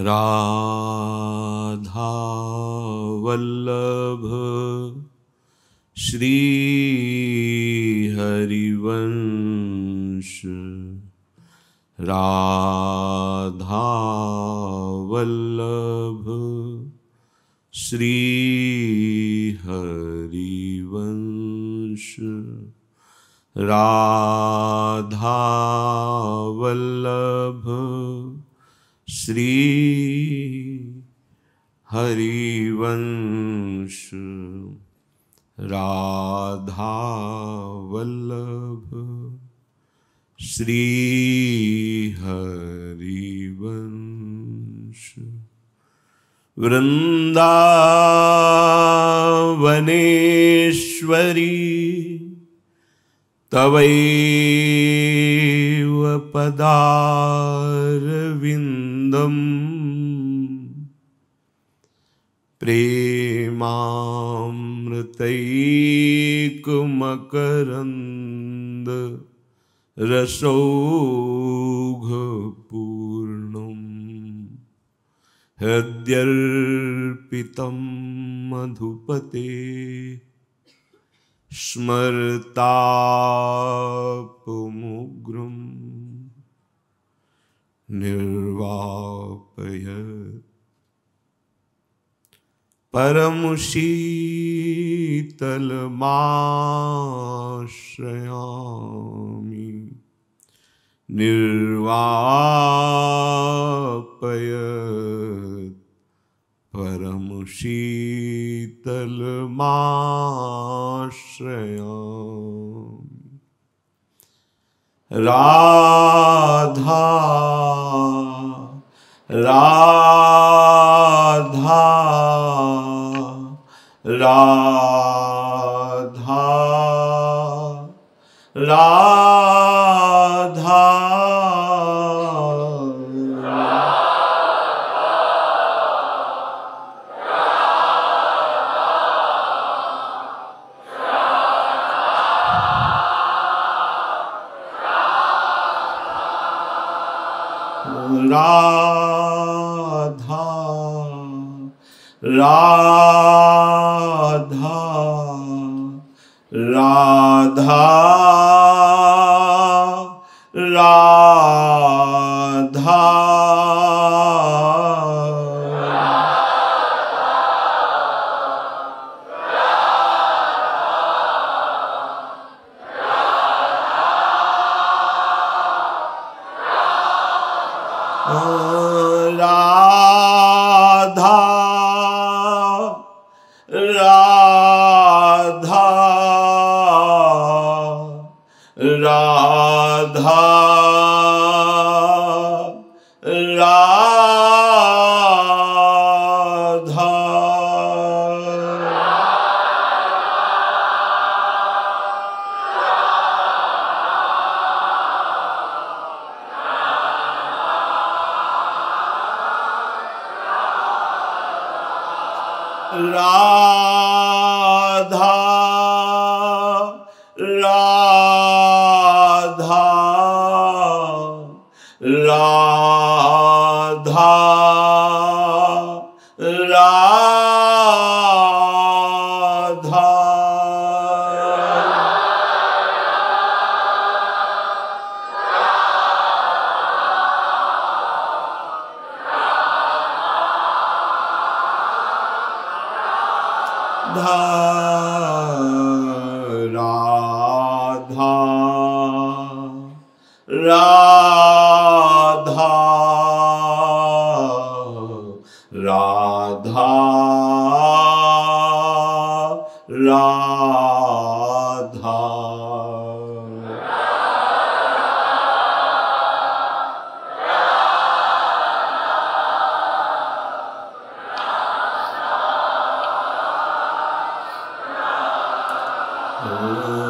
राधा वल्लभ श्री हरिवंश राधा वल्लभ श्री हरिवंश राधा वल्लभ श्री हरिवंश राधा वल्लभ श्री हरिवंश वृन्दावनेश्वरी तवैव पदारविन्द आनन्दम् प्रेमामृतैकमकरन्द पूर्ण हृद्यर्पितं मधुपते स्मर्तापमुग्रम् निर्वापय परम शीतल शीतलमाश्रयामि निर्वापय परम शीतल शीतलमाश्रयामि राधा राधा राधा राधा राधा राधा राधा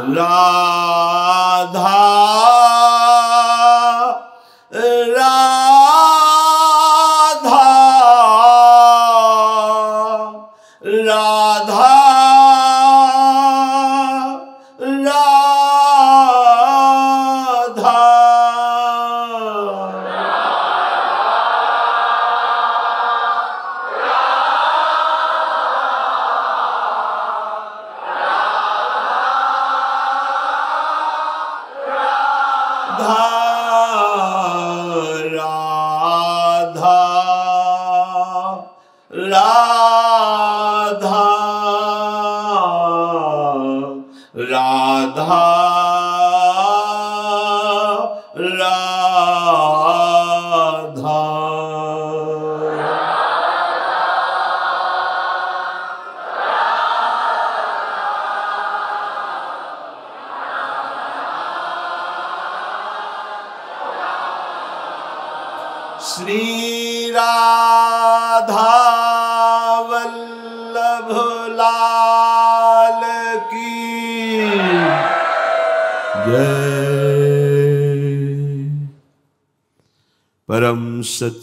love.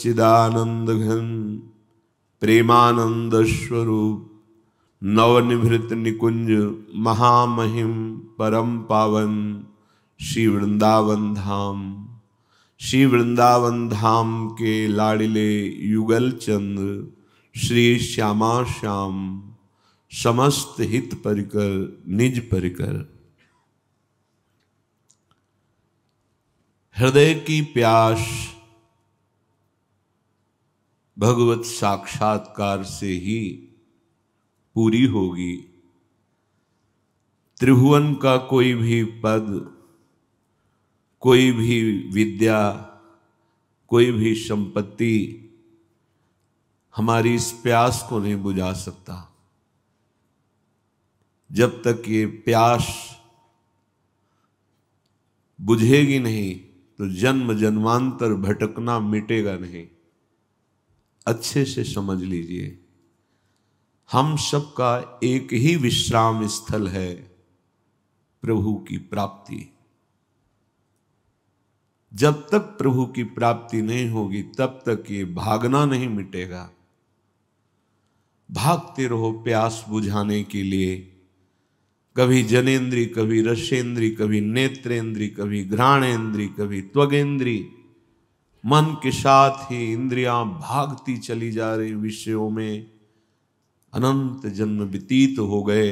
सच्चिदानंद घन प्रेमानंद स्वरूप नवनिभृत निकुंज महामहिम परम पावन श्री वृंदावन धाम श्री वृंदावन धाम के लाडिले युगल चंद्र श्री श्यामा श्याम समस्त हित परिकर निज परिकर हृदय की प्यास भगवत साक्षात्कार से ही पूरी होगी त्रिभुवन का कोई भी पद कोई भी विद्या कोई भी संपत्ति हमारी इस प्यास को नहीं बुझा सकता जब तक ये प्यास बुझेगी नहीं तो जन्म जन्मांतर भटकना मिटेगा नहीं अच्छे से समझ लीजिए हम सबका एक ही विश्राम स्थल है प्रभु की प्राप्ति जब तक प्रभु की प्राप्ति नहीं होगी तब तक ये भागना नहीं मिटेगा भागते रहो प्यास बुझाने के लिए कभी जनेन्द्री कभी रसेंद्री कभी नेत्रेंद्री कभी घ्राणेन्द्री कभी त्वगेंद्री मन के साथ ही इंद्रियां भागती चली जा रही विषयों में अनंत जन्म व्यतीत हो गए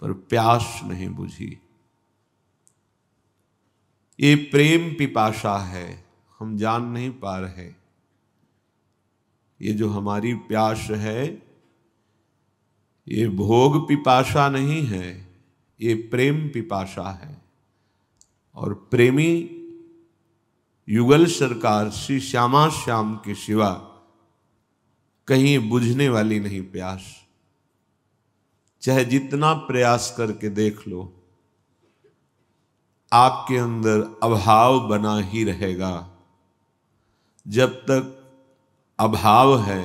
पर प्यास नहीं बुझी ये प्रेम पिपाशा है हम जान नहीं पा रहे ये जो हमारी प्यास है ये भोग पिपाशा नहीं है ये प्रेम पिपाशा है और प्रेमी युगल सरकार श्री श्यामा श्याम के सिवा कहीं बुझने वाली नहीं प्यास चाहे जितना प्रयास करके देख लो आपके अंदर अभाव बना ही रहेगा जब तक अभाव है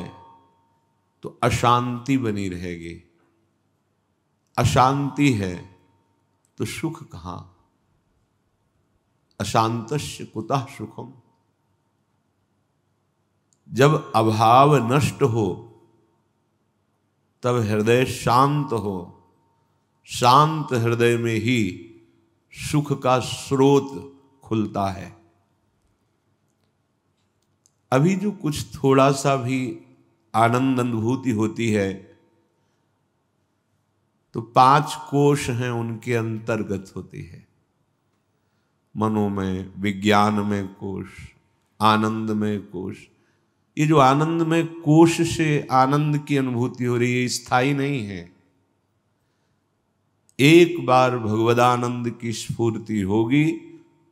तो अशांति बनी रहेगी अशांति है तो सुख कहाँ अशांत कुतः सुखम जब अभाव नष्ट हो तब हृदय शांत हो शांत हृदय में ही सुख का स्रोत खुलता है अभी जो कुछ थोड़ा सा भी आनंद अनुभूति होती है तो पांच कोश हैं उनके अंतर्गत होती है मनोमय में कोश आनंद में कोश ये जो आनंद में कोश से आनंद की अनुभूति हो रही है स्थायी नहीं है एक बार भगवदानंद की स्फूर्ति होगी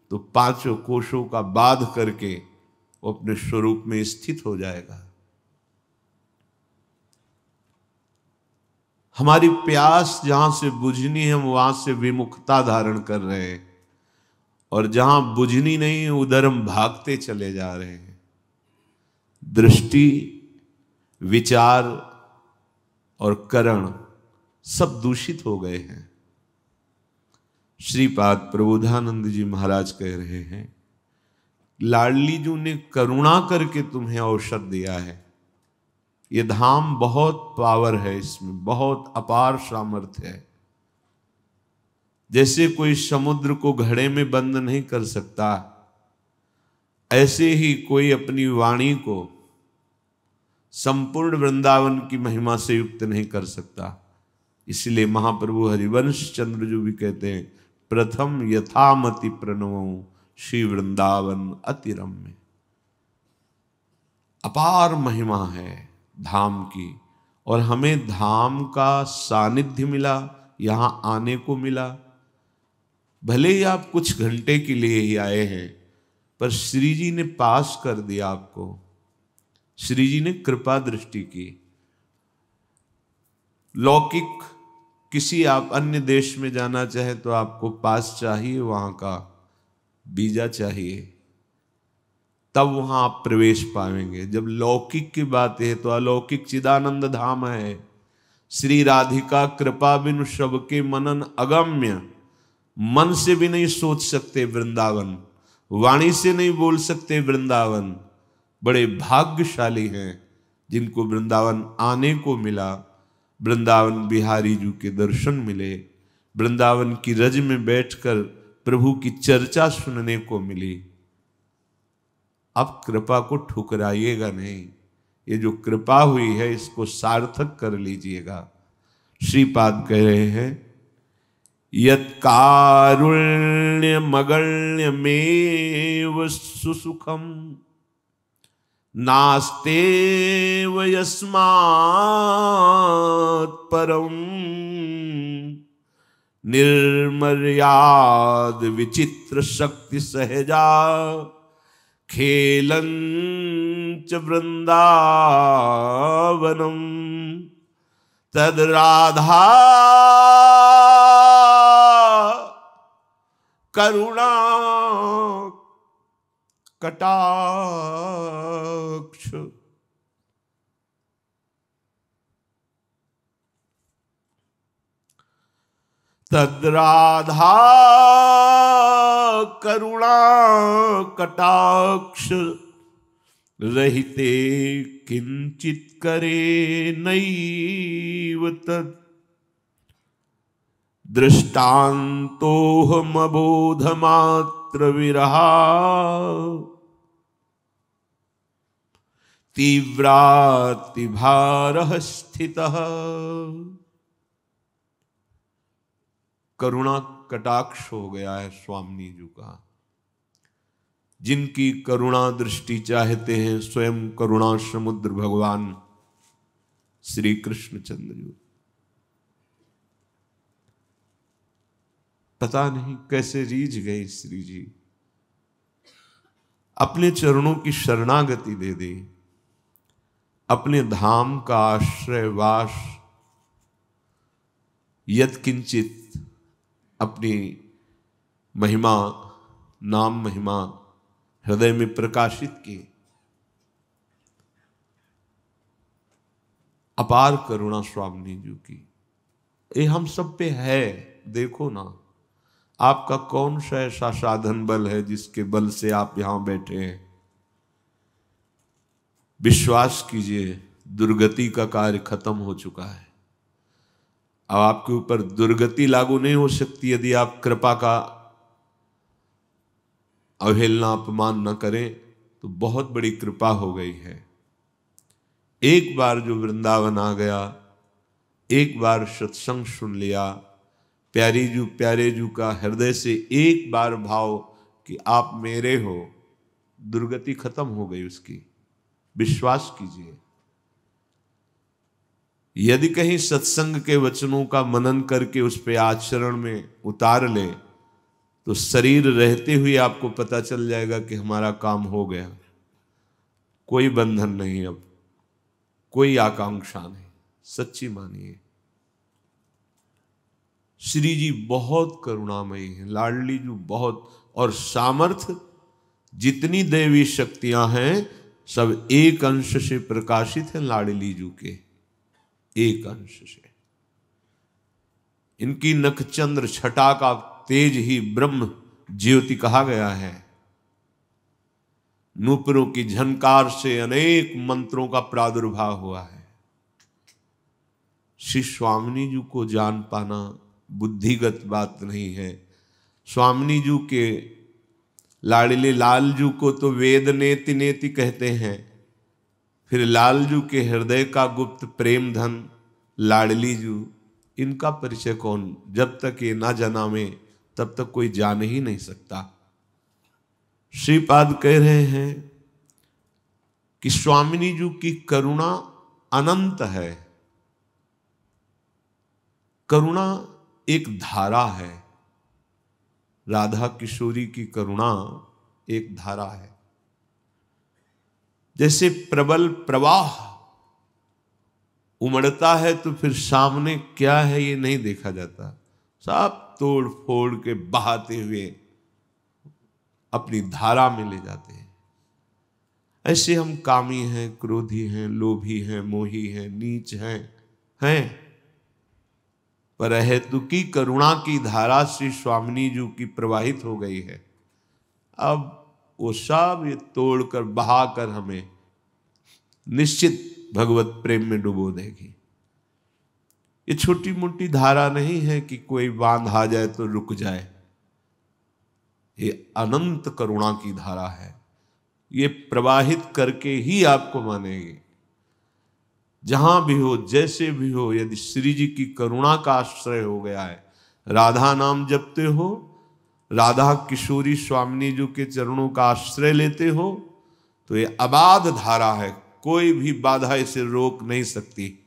तो पांचों कोशों का बाध करके वो अपने स्वरूप में स्थित हो जाएगा हमारी प्यास जहां से बुझनी है हम वहां से विमुखता धारण कर रहे हैं और जहां बुझनी नहीं उधर हम भागते चले जा रहे हैं दृष्टि विचार और करण सब दूषित हो गए हैं श्रीपाद प्रबोधानंद जी महाराज कह रहे हैं लाडली जू ने करुणा करके तुम्हें अवसर दिया है ये धाम बहुत पावर है इसमें बहुत अपार सामर्थ्य है जैसे कोई समुद्र को घड़े में बंद नहीं कर सकता ऐसे ही कोई अपनी वाणी को संपूर्ण वृंदावन की महिमा से युक्त नहीं कर सकता इसलिए महाप्रभु हरिवंश चंद्र जो भी कहते हैं प्रथम यथामति प्रणव श्री वृंदावन अतिरम्य अपार महिमा है धाम की और हमें धाम का सानिध्य मिला यहाँ आने को मिला भले ही आप कुछ घंटे के लिए ही आए हैं पर श्री जी ने पास कर दिया आपको श्री जी ने कृपा दृष्टि की लौकिक किसी आप अन्य देश में जाना चाहे तो आपको पास चाहिए वहां का बीजा चाहिए तब वहां आप प्रवेश पाएंगे जब लौकिक की बात है तो अलौकिक चिदानंद धाम है श्री राधिका कृपा बिनु शब के मनन अगम्य मन से भी नहीं सोच सकते वृंदावन वाणी से नहीं बोल सकते वृंदावन बड़े भाग्यशाली हैं जिनको वृंदावन आने को मिला वृंदावन बिहारी जी के दर्शन मिले वृंदावन की रज में बैठकर प्रभु की चर्चा सुनने को मिली अब कृपा को ठुकराइएगा नहीं ये जो कृपा हुई है इसको सार्थक कर लीजिएगा श्रीपाद कह रहे हैं यत्कारुण्यमगण्यमेव सुसुखम नास्ते यस्मात् परम निर्मर्याद विचित्र शक्ति सहजा खेलंच वृंदावनम तद राधा करुणा कटाक्ष तद्राधा करुणा कटाक्ष रहिते किंचित करे नैव तत् दृष्टान्तोऽहमबोधमात्र विरहा भार स्थित करुणा कटाक्ष हो गया है स्वामी जी का जिनकी करुणा दृष्टि चाहते हैं स्वयं करुणा समुद्र भगवान श्री कृष्णचंद्र जी पता नहीं कैसे रीझ गए श्री जी अपने चरणों की शरणागति दे दी अपने धाम का आश्रय वास यद अपनी महिमा नाम महिमा हृदय में प्रकाशित की अपार करुणा स्वामी जी की ये हम सब पे है देखो ना आपका कौन सा ऐसा साधन बल है जिसके बल से आप यहां बैठे हैं विश्वास कीजिए दुर्गति का कार्य खत्म हो चुका है अब आपके ऊपर दुर्गति लागू नहीं हो सकती यदि आप कृपा का अवहेलना अपमान न करें तो बहुत बड़ी कृपा हो गई है एक बार जो वृंदावन आ गया एक बार सत्संग सुन लिया प्यारी जू प्यारे जू का हृदय से एक बार भाव कि आप मेरे हो दुर्गति खत्म हो गई उसकी विश्वास कीजिए यदि कहीं सत्संग के वचनों का मनन करके उस पर आचरण में उतार ले तो शरीर रहते हुए आपको पता चल जाएगा कि हमारा काम हो गया कोई बंधन नहीं अब कोई आकांक्षा नहीं सच्ची मानिए श्री जी बहुत करुणामयी हैं लाडली जी बहुत और सामर्थ्य जितनी देवी शक्तियां हैं सब एक अंश से प्रकाशित हैं लाडली जी के एक अंश से इनकी नखचंद्र छटा का तेज ही ब्रह्म ज्योति कहा गया है नूपुरों की झनकार से अनेक मंत्रों का प्रादुर्भाव हुआ है श्री स्वामिनी जी को जान पाना बुद्धिगत बात नहीं है स्वामी जू के लाड़िले लाल जू को तो वेद नेति नेति कहते हैं फिर लाल जू के हृदय का गुप्त प्रेम धन लाडली जू इनका परिचय कौन जब तक ये ना जना में तब तक कोई जान ही नहीं सकता श्रीपाद कह रहे हैं कि स्वामिनी जी की करुणा अनंत है करुणा एक धारा है राधा किशोरी की करुणा एक धारा है जैसे प्रबल प्रवाह उमड़ता है तो फिर सामने क्या है ये नहीं देखा जाता सब तोड़ फोड़ के बहाते हुए अपनी धारा में ले जाते हैं ऐसे हम कामी हैं क्रोधी हैं लोभी हैं मोही हैं नीच हैं हैं पर की करुणा की धारा श्री स्वामिनी जी की प्रवाहित हो गई है अब वो सब ये तोड़कर बहाकर हमें निश्चित भगवत प्रेम में डुबो देगी ये छोटी मोटी धारा नहीं है कि कोई बांध आ जाए तो रुक जाए ये अनंत करुणा की धारा है ये प्रवाहित करके ही आपको मानेगी जहां भी हो जैसे भी हो यदि श्री जी की करुणा का आश्रय हो गया है राधा नाम जपते हो राधा किशोरी स्वामिनी जी के चरणों का आश्रय लेते हो तो ये अबाध धारा है कोई भी बाधा इसे रोक नहीं सकती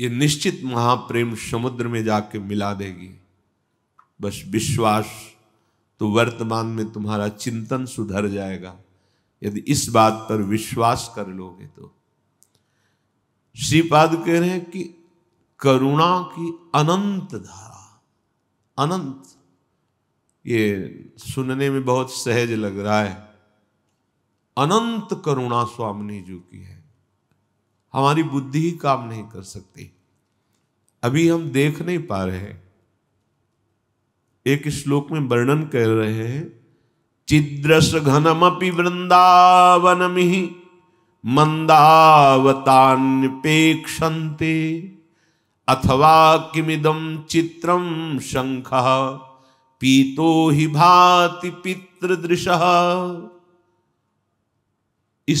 ये निश्चित महाप्रेम समुद्र में जाके मिला देगी बस विश्वास तो वर्तमान में तुम्हारा चिंतन सुधर जाएगा यदि इस बात पर विश्वास कर लोगे तो श्रीपाद कह रहे हैं कि करुणा की अनंत धारा अनंत ये सुनने में बहुत सहज लग रहा है अनंत करुणा स्वामी जी की है हमारी बुद्धि ही काम नहीं कर सकती अभी हम देख नहीं पा रहे हैं एक श्लोक में वर्णन कर रहे हैं चिद्रस घनमपि वृंदावनमि मंदावतान्यपेक्षन्ते अथवा किमिदम चित्रम शंख पीतो हि भाति पितृदृश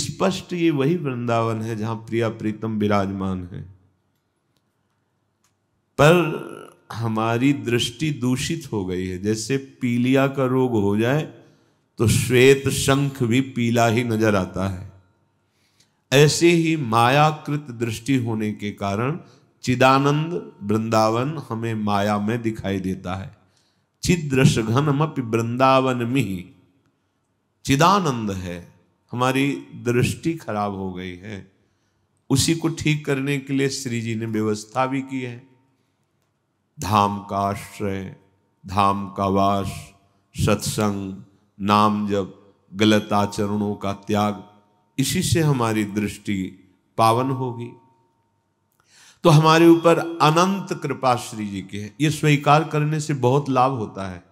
स्पष्ट ये वही वृंदावन है जहां प्रिया प्रीतम विराजमान है पर हमारी दृष्टि दूषित हो गई है जैसे पीलिया का रोग हो जाए तो श्वेत शंख भी पीला ही नजर आता है ऐसे ही मायाकृत दृष्टि होने के कारण चिदानंद वृंदावन हमें माया में दिखाई देता है चिद्रसघनमपि वृंदावन मिही चिदानंद है हमारी दृष्टि खराब हो गई है उसी को ठीक करने के लिए श्री जी ने व्यवस्था भी की है धाम का आश्रय धाम का वास सत्संग नाम जब गलत आचरणों का त्याग इसी से हमारी दृष्टि पावन होगी तो हमारे ऊपर अनंत कृपा श्री जी की है ये स्वीकार करने से बहुत लाभ होता है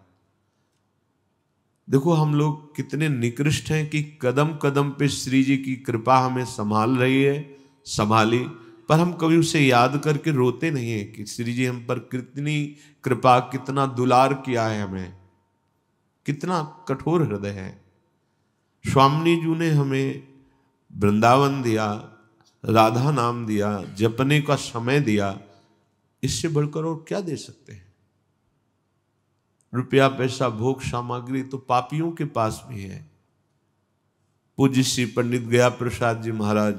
देखो हम लोग कितने निकृष्ट हैं कि कदम कदम पे श्री जी की कृपा हमें संभाल रही है संभाली पर हम कभी उसे याद करके रोते नहीं हैं कि श्री जी हम पर कितनी कृपा कितना दुलार किया है हमें कितना कठोर हृदय है स्वामी जी ने हमें वृंदावन दिया राधा नाम दिया जपने का समय दिया इससे बढ़कर और क्या दे सकते हैं रुपया पैसा भोग सामग्री तो पापियों के पास भी है पूज्य श्री पंडित गया प्रसाद जी महाराज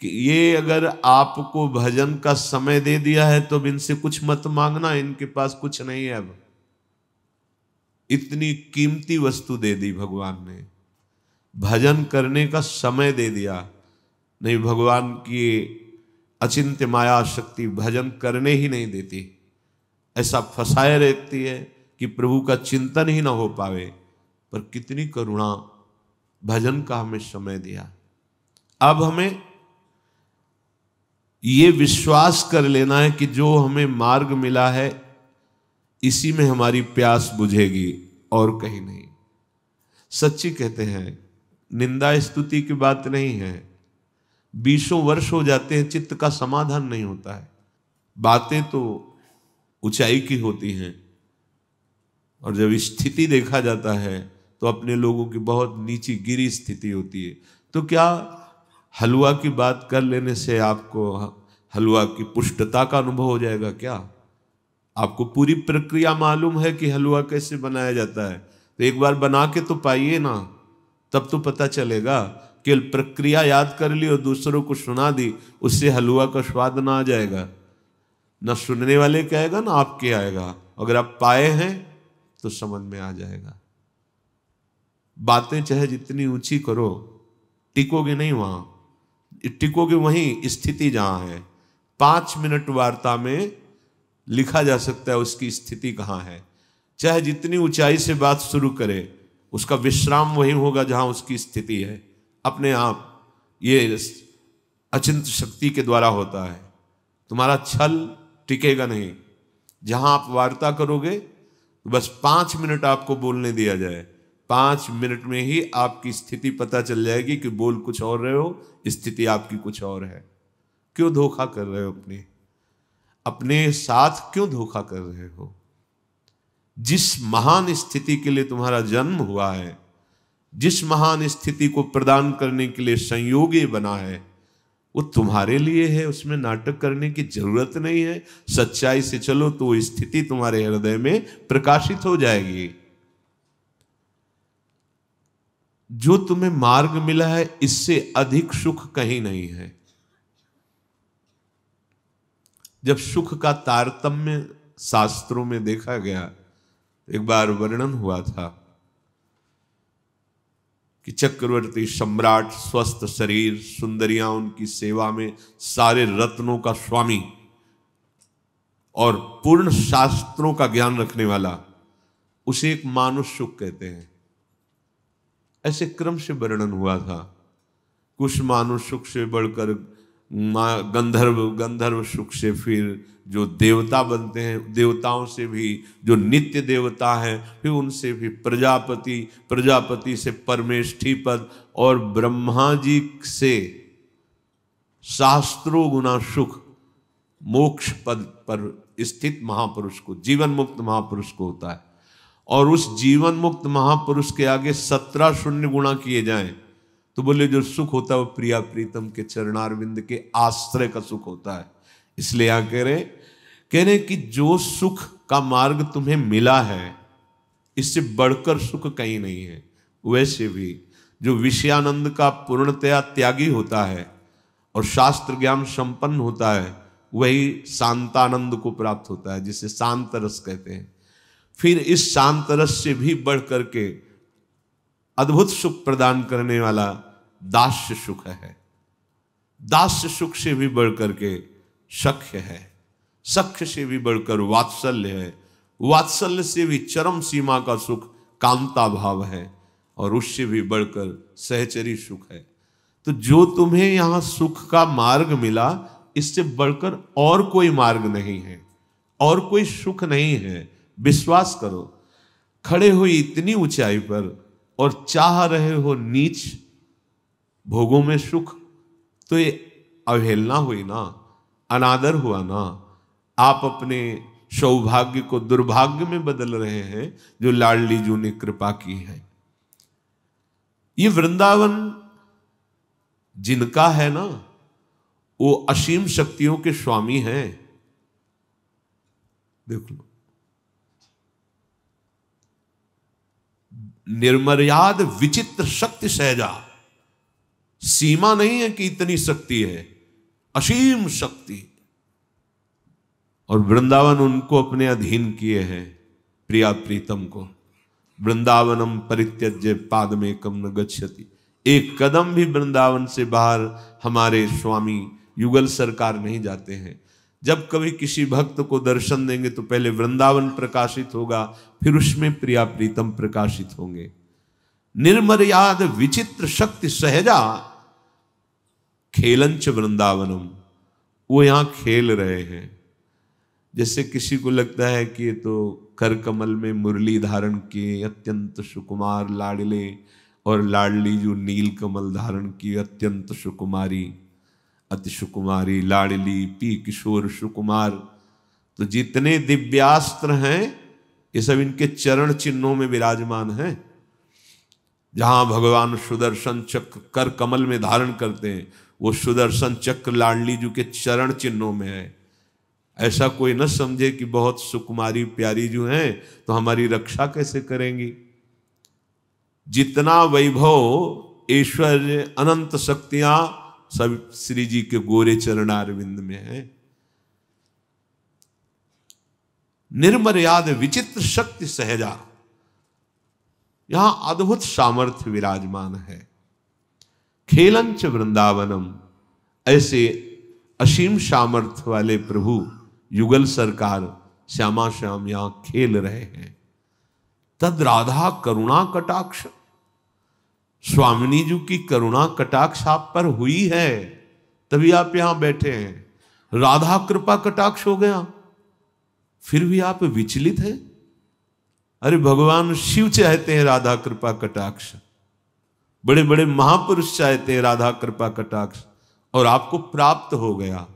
कि ये अगर आपको भजन का समय दे दिया है तो इनसे कुछ मत मांगना इनके पास कुछ नहीं है अब इतनी कीमती वस्तु दे दी भगवान ने भजन करने का समय दे दिया नहीं भगवान की अचिंत्य माया शक्ति भजन करने ही नहीं देती ऐसा फंसाए रहती है कि प्रभु का चिंतन ही ना हो पावे पर कितनी करुणा भजन का हमें समय दिया अब हमें ये विश्वास कर लेना है कि जो हमें मार्ग मिला है इसी में हमारी प्यास बुझेगी और कहीं नहीं सच्ची कहते हैं निंदा स्तुति की बात नहीं है बीसों वर्ष हो जाते हैं चित्त का समाधान नहीं होता है बातें तो ऊंचाई की होती हैं और जब स्थिति देखा जाता है तो अपने लोगों की बहुत नीची गिरी स्थिति होती है तो क्या हलवा की बात कर लेने से आपको हलवा की पुष्टता का अनुभव हो जाएगा क्या आपको पूरी प्रक्रिया मालूम है कि हलवा कैसे बनाया जाता है तो एक बार बना के तो पाइए ना तब तो पता चलेगा कि प्रक्रिया याद कर ली और दूसरों को सुना दी उससे हलवा का स्वाद ना आ जाएगा ना सुनने वाले के आएगा ना आपके आएगा अगर आप पाए हैं तो समझ में आ जाएगा बातें चाहे जितनी ऊंची करो टिकोगे नहीं वहां टिकोगे वहीं स्थिति जहां है पांच मिनट वार्ता में लिखा जा सकता है उसकी स्थिति कहाँ है चाहे जितनी ऊंचाई से बात शुरू करे उसका विश्राम वही होगा जहाँ उसकी स्थिति है अपने आप ये अचिंत शक्ति के द्वारा होता है तुम्हारा छल टिकेगा नहीं जहाँ आप वार्ता करोगे तो बस पाँच मिनट आपको बोलने दिया जाए पाँच मिनट में ही आपकी स्थिति पता चल जाएगी कि बोल कुछ और रहे हो स्थिति आपकी कुछ और है क्यों धोखा कर रहे हो अपनी अपने साथ क्यों धोखा कर रहे हो जिस महान स्थिति के लिए तुम्हारा जन्म हुआ है जिस महान स्थिति को प्रदान करने के लिए संयोगी बना है वो तुम्हारे लिए है उसमें नाटक करने की जरूरत नहीं है सच्चाई से चलो तो वो स्थिति तुम्हारे हृदय में प्रकाशित हो जाएगी जो तुम्हें मार्ग मिला है इससे अधिक सुख कहीं नहीं है जब सुख का तारतम्य शास्त्रों में देखा गया एक बार वर्णन हुआ था कि चक्रवर्ती सम्राट स्वस्थ शरीर सुंदरियां उनकी सेवा में सारे रत्नों का स्वामी और पूर्ण शास्त्रों का ज्ञान रखने वाला उसे एक मानुष सुख कहते हैं ऐसे क्रम से वर्णन हुआ था कुछ मानव सुख से बढ़कर ना गंधर्व गंधर्व सुख से फिर जो देवता बनते हैं देवताओं से भी जो नित्य देवता हैं फिर उनसे भी प्रजापति प्रजापति से परमेष्ठी पद और ब्रह्मा जी से शास्त्रों गुना सुख मोक्ष पद पर स्थित महापुरुष को जीवन मुक्त महापुरुष को होता है और उस जीवन मुक्त महापुरुष के आगे सत्रह शून्य गुणा किए जाएं तो बोले जो सुख होता है वो प्रिया प्रीतम के चरणारविंद के आश्रय का सुख होता है इसलिए यहां कह रहे कह रहे कि जो सुख का मार्ग तुम्हें मिला है इससे बढ़कर सुख कहीं नहीं है वैसे भी जो विषयानंद का पूर्णतया त्यागी होता है और शास्त्र ज्ञान संपन्न होता है वही शांतानंद को प्राप्त होता है जिसे शांत रस कहते हैं फिर इस शांत रस से भी बढ़ करके के अद्भुत सुख प्रदान करने वाला दास्य सुख है दास्य सुख से भी बढ़कर के सख्य है सख्य से भी बढ़कर वात्सल्य है वात्सल्य से भी चरम सीमा का सुख कामता भाव है और उससे भी बढ़कर सहचरी सुख है तो जो तुम्हें यहां सुख का मार्ग मिला इससे बढ़कर और कोई मार्ग नहीं है और कोई सुख नहीं है विश्वास करो खड़े हुई इतनी ऊंचाई पर और चाह रहे हो नीच भोगों में सुख तो ये अवहेलना हुई ना अनादर हुआ ना आप अपने सौभाग्य को दुर्भाग्य में बदल रहे हैं जो लाडली जू ने कृपा की है ये वृंदावन जिनका है ना वो असीम शक्तियों के स्वामी हैं देख लो निर्मर्याद विचित्र शक्ति सहजा सीमा नहीं है कि इतनी शक्ति है असीम शक्ति और वृंदावन उनको अपने अधीन किए हैं प्रिया प्रीतम को वृंदावनम परित्यज्य पाद में कम न गच्छति एक कदम भी वृंदावन से बाहर हमारे स्वामी युगल सरकार नहीं जाते हैं जब कभी किसी भक्त को दर्शन देंगे तो पहले वृंदावन प्रकाशित होगा फिर उसमें प्रिया प्रीतम प्रकाशित होंगे निर्मर्याद विचित्र शक्ति सहजा खेलंच वृंदावनम वो यहां खेल रहे हैं जैसे किसी को लगता है कि ये तो कर कमल में मुरली धारण किए अत्यंत सुकुमार लाडले और लाडली जो नील कमल धारण की अत्यंत सुकुमारी अति सुकुमारी लाडली पी किशोर सुकुमार तो जितने दिव्यास्त्र हैं ये सब इनके चरण चिन्हों में विराजमान हैं जहां भगवान सुदर्शन चक्र कर कमल में धारण करते हैं वो सुदर्शन चक्र लाडली जी के चरण चिन्हों में है ऐसा कोई न समझे कि बहुत सुकुमारी प्यारी जो हैं तो हमारी रक्षा कैसे करेंगी जितना वैभव ऐश्वर्य अनंत शक्तियां सब श्री जी के गोरे चरणारविंद में है निर्मर्याद विचित्र शक्ति सहजा यहां अद्भुत सामर्थ्य विराजमान है खेलंच वृंदावनम ऐसे असीम सामर्थ्य वाले प्रभु युगल सरकार श्यामा श्याम यहां खेल रहे हैं तद राधा करुणा कटाक्ष स्वामिनी जी की करुणा कटाक्ष आप पर हुई है तभी आप यहां बैठे हैं राधा कृपा कटाक्ष हो गया फिर भी आप विचलित हैं अरे भगवान शिव चाहते हैं राधा कृपा कटाक्ष बड़े बड़े महापुरुष चाहते हैं राधा कृपा कटाक्ष और आपको प्राप्त हो गया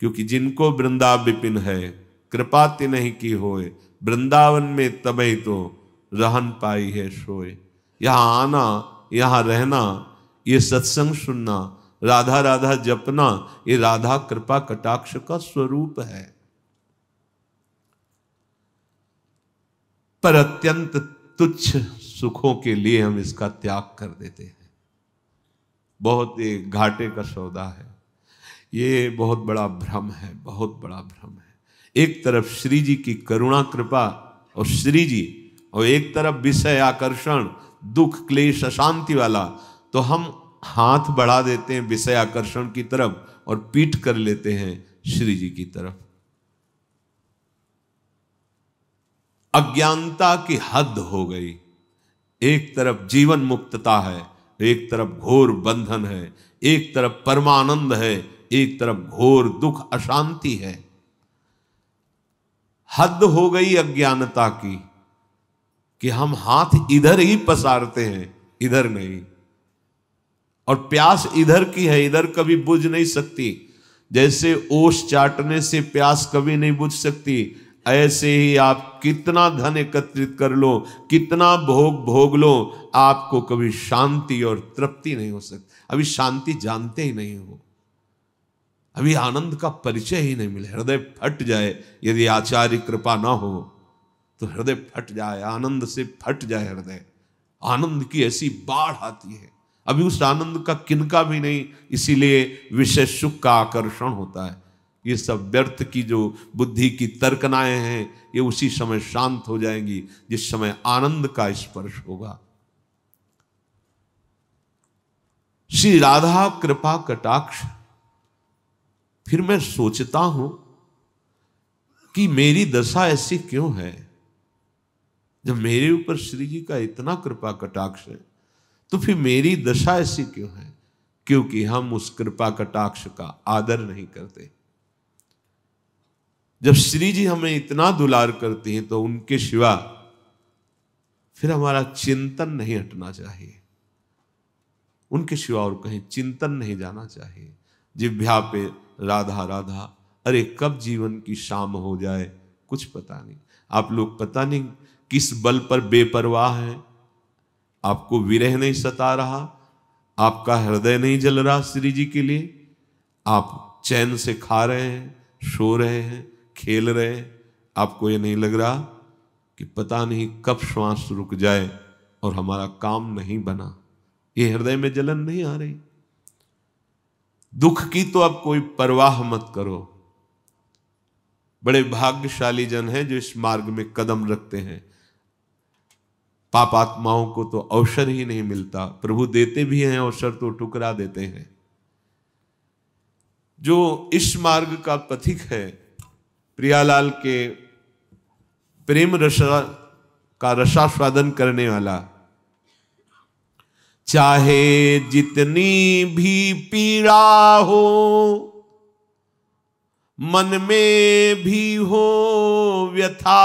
क्योंकि जिनको वृंदा विपिन है कृपा तिन की होए वृंदावन में तबे तो रहन पाई है सोए यहां आना यहाँ रहना ये सत्संग सुनना राधा राधा जपना ये राधा कृपा कटाक्ष का स्वरूप है पर अत्यंत तुच्छ सुखों के लिए हम इसका त्याग कर देते हैं बहुत ये घाटे का सौदा है ये बहुत बड़ा भ्रम है बहुत बड़ा भ्रम है एक तरफ श्री जी की करुणा कृपा और श्री जी और एक तरफ विषय आकर्षण दुख क्लेश अशांति वाला तो हम हाथ बढ़ा देते हैं विषय आकर्षण की तरफ और पीठ कर लेते हैं श्री जी की तरफ अज्ञानता की हद हो गई एक तरफ जीवन मुक्तता है एक तरफ घोर बंधन है एक तरफ परमानंद है एक तरफ घोर दुख अशांति है हद हो गई अज्ञानता की कि हम हाथ इधर ही पसारते हैं इधर नहीं और प्यास इधर की है इधर कभी बुझ नहीं सकती जैसे ओस चाटने से प्यास कभी नहीं बुझ सकती ऐसे ही आप कितना धन एकत्रित कर लो कितना भोग भोग लो आपको कभी शांति और तृप्ति नहीं हो सकती अभी शांति जानते ही नहीं हो अभी आनंद का परिचय ही नहीं मिले हृदय फट जाए यदि आचार्य कृपा ना हो तो हृदय फट जाए आनंद से फट जाए हृदय आनंद की ऐसी बाढ़ आती है अभी उस आनंद का किनका भी नहीं इसीलिए विशेष सुख का आकर्षण होता है ये सब व्यर्थ की जो बुद्धि की तर्कनाएं हैं ये उसी समय शांत हो जाएंगी जिस समय आनंद का स्पर्श होगा श्री राधा कृपा कटाक्ष फिर मैं सोचता हूं कि मेरी दशा ऐसी क्यों है जब मेरे ऊपर श्री जी का इतना कृपा कटाक्ष है तो फिर मेरी दशा ऐसी क्यों है क्योंकि हम उस कृपा कटाक्ष का आदर नहीं करते जब श्री जी हमें इतना दुलार करती हैं तो उनके शिवा फिर हमारा चिंतन नहीं हटना चाहिए उनके शिवा और कहीं चिंतन नहीं जाना चाहिए जिभ्या पे राधा राधा अरे कब जीवन की शाम हो जाए कुछ पता नहीं आप लोग पता नहीं किस बल पर बेपरवाह है आपको विरह नहीं सता रहा आपका हृदय नहीं जल रहा श्री जी के लिए आप चैन से खा रहे हैं सो रहे हैं खेल रहे हैं आपको ये नहीं लग रहा कि पता नहीं कब श्वास रुक जाए और हमारा काम नहीं बना ये हृदय में जलन नहीं आ रही दुख की तो अब कोई परवाह मत करो बड़े भाग्यशाली जन हैं जो इस मार्ग में कदम रखते हैं पाप आत्माओं को तो अवसर ही नहीं मिलता प्रभु देते भी हैं अवसर तो टुकरा देते हैं जो इस मार्ग का पथिक है प्रियालाल के प्रेम रसा का रसास्वादन करने वाला चाहे जितनी भी पीड़ा हो मन में भी हो व्यथा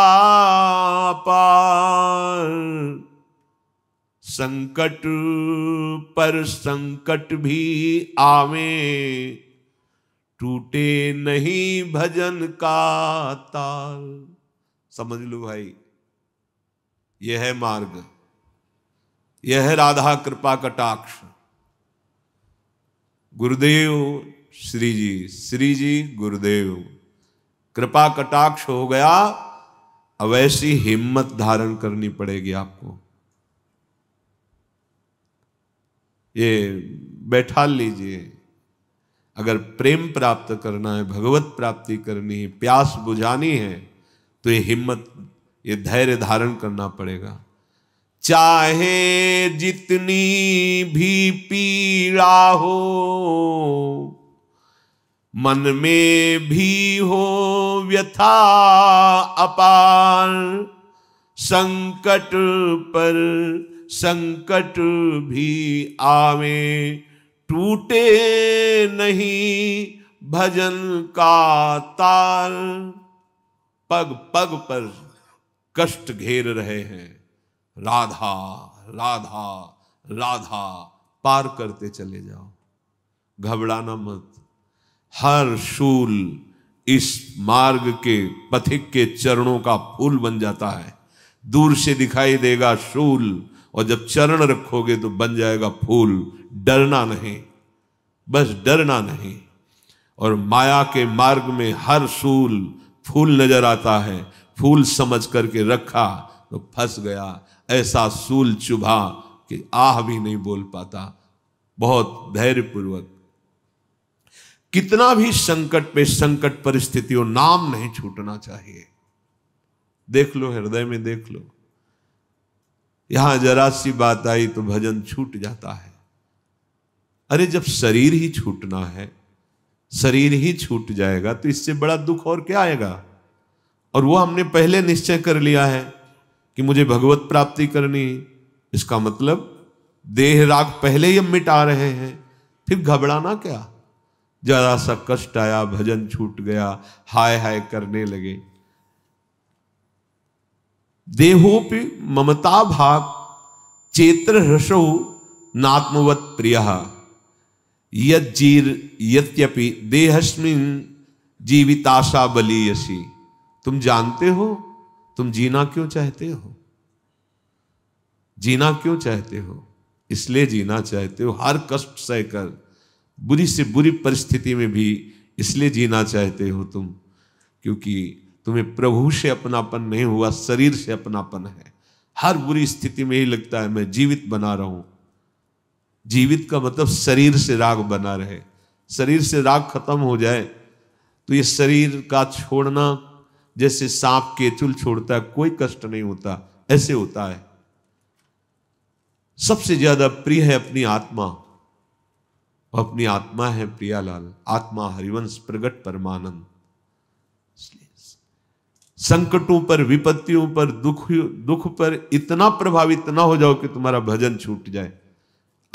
पार संकट पर संकट भी आवे टूटे नहीं भजन का ताल समझ लो भाई यह है मार्ग यह है राधा कृपा कटाक्ष गुरुदेव श्री जी श्री जी गुरुदेव कृपा कटाक्ष हो गया अब ऐसी हिम्मत धारण करनी पड़ेगी आपको ये बैठा लीजिए अगर प्रेम प्राप्त करना है भगवत प्राप्ति करनी है प्यास बुझानी है तो ये हिम्मत ये धैर्य धारण करना पड़ेगा चाहे जितनी भी पीड़ा हो मन में भी हो व्यथा अपार संकट पर संकट भी आवे टूटे नहीं भजन का तार पग पग पर कष्ट घेर रहे हैं राधा राधा राधा पार करते चले जाओ घबराना मत हर शूल इस मार्ग के पथिक के चरणों का फूल बन जाता है दूर से दिखाई देगा शूल और जब चरण रखोगे तो बन जाएगा फूल डरना नहीं बस डरना नहीं और माया के मार्ग में हर शूल फूल नजर आता है फूल समझ करके रखा तो फंस गया ऐसा सूल चुभा कि आह भी नहीं बोल पाता बहुत धैर्यपूर्वक कितना भी संकट पे संकट परिस्थितियों नाम नहीं छूटना चाहिए देख लो हृदय में देख लो यहां जरा सी बात आई तो भजन छूट जाता है अरे जब शरीर ही छूटना है शरीर ही छूट जाएगा तो इससे बड़ा दुख और क्या आएगा और वो हमने पहले निश्चय कर लिया है कि मुझे भगवत प्राप्ति करनी इसका मतलब देह राग पहले ही हम मिटा रहे हैं फिर घबराना क्या जरा सा कष्ट आया भजन छूट गया हाय हाय करने लगे देहोपि ममता भाग चेत्र हृषो नात्मवत प्रिय यीर यद्यपि देहस्मिन जीविताशा बलीयसी तुम जानते हो तुम जीना क्यों चाहते हो जीना क्यों चाहते हो इसलिए जीना चाहते हो हर कष्ट सह कर बुरी से बुरी परिस्थिति में भी इसलिए जीना चाहते हो तुम क्योंकि तुम्हें प्रभु से अपनापन नहीं हुआ शरीर से अपनापन है हर बुरी स्थिति में ही लगता है मैं जीवित बना रहा हूं जीवित का मतलब शरीर से राग बना रहे शरीर से राग खत्म हो जाए तो ये शरीर का छोड़ना जैसे सांप केचुल छोड़ता है कोई कष्ट नहीं होता ऐसे होता है सबसे ज्यादा प्रिय है अपनी आत्मा अपनी आत्मा है प्रियालाल आत्मा हरिवंश प्रगट परमानंद संकटों पर विपत्तियों पर दुख दुख पर इतना प्रभावित ना हो जाओ कि तुम्हारा भजन छूट जाए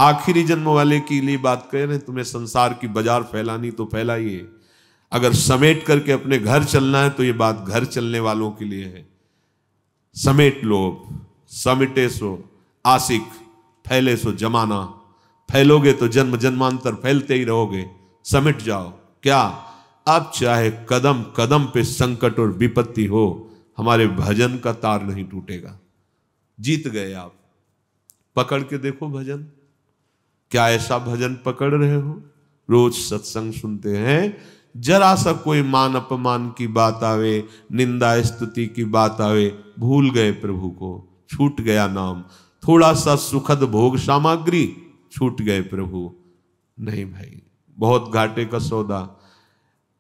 आखिरी जन्म वाले के लिए बात कह रहे तुम्हें संसार की बाजार फैलानी तो फैलाइए अगर समेट करके अपने घर चलना है तो ये बात घर चलने वालों के लिए है समेट लो समेटे सो आसिक फैले सो जमाना फैलोगे तो जन्म जन्मांतर फैलते ही रहोगे समिट जाओ क्या अब चाहे कदम कदम पे संकट और विपत्ति हो हमारे भजन का तार नहीं टूटेगा जीत गए आप पकड़ के देखो भजन क्या ऐसा भजन पकड़ रहे हो रोज सत्संग सुनते हैं जरा सा कोई मान अपमान की बात आवे निंदा स्तुति की बात आवे भूल गए प्रभु को छूट गया नाम थोड़ा सा सुखद भोग सामग्री छूट गए प्रभु नहीं भाई बहुत घाटे का सौदा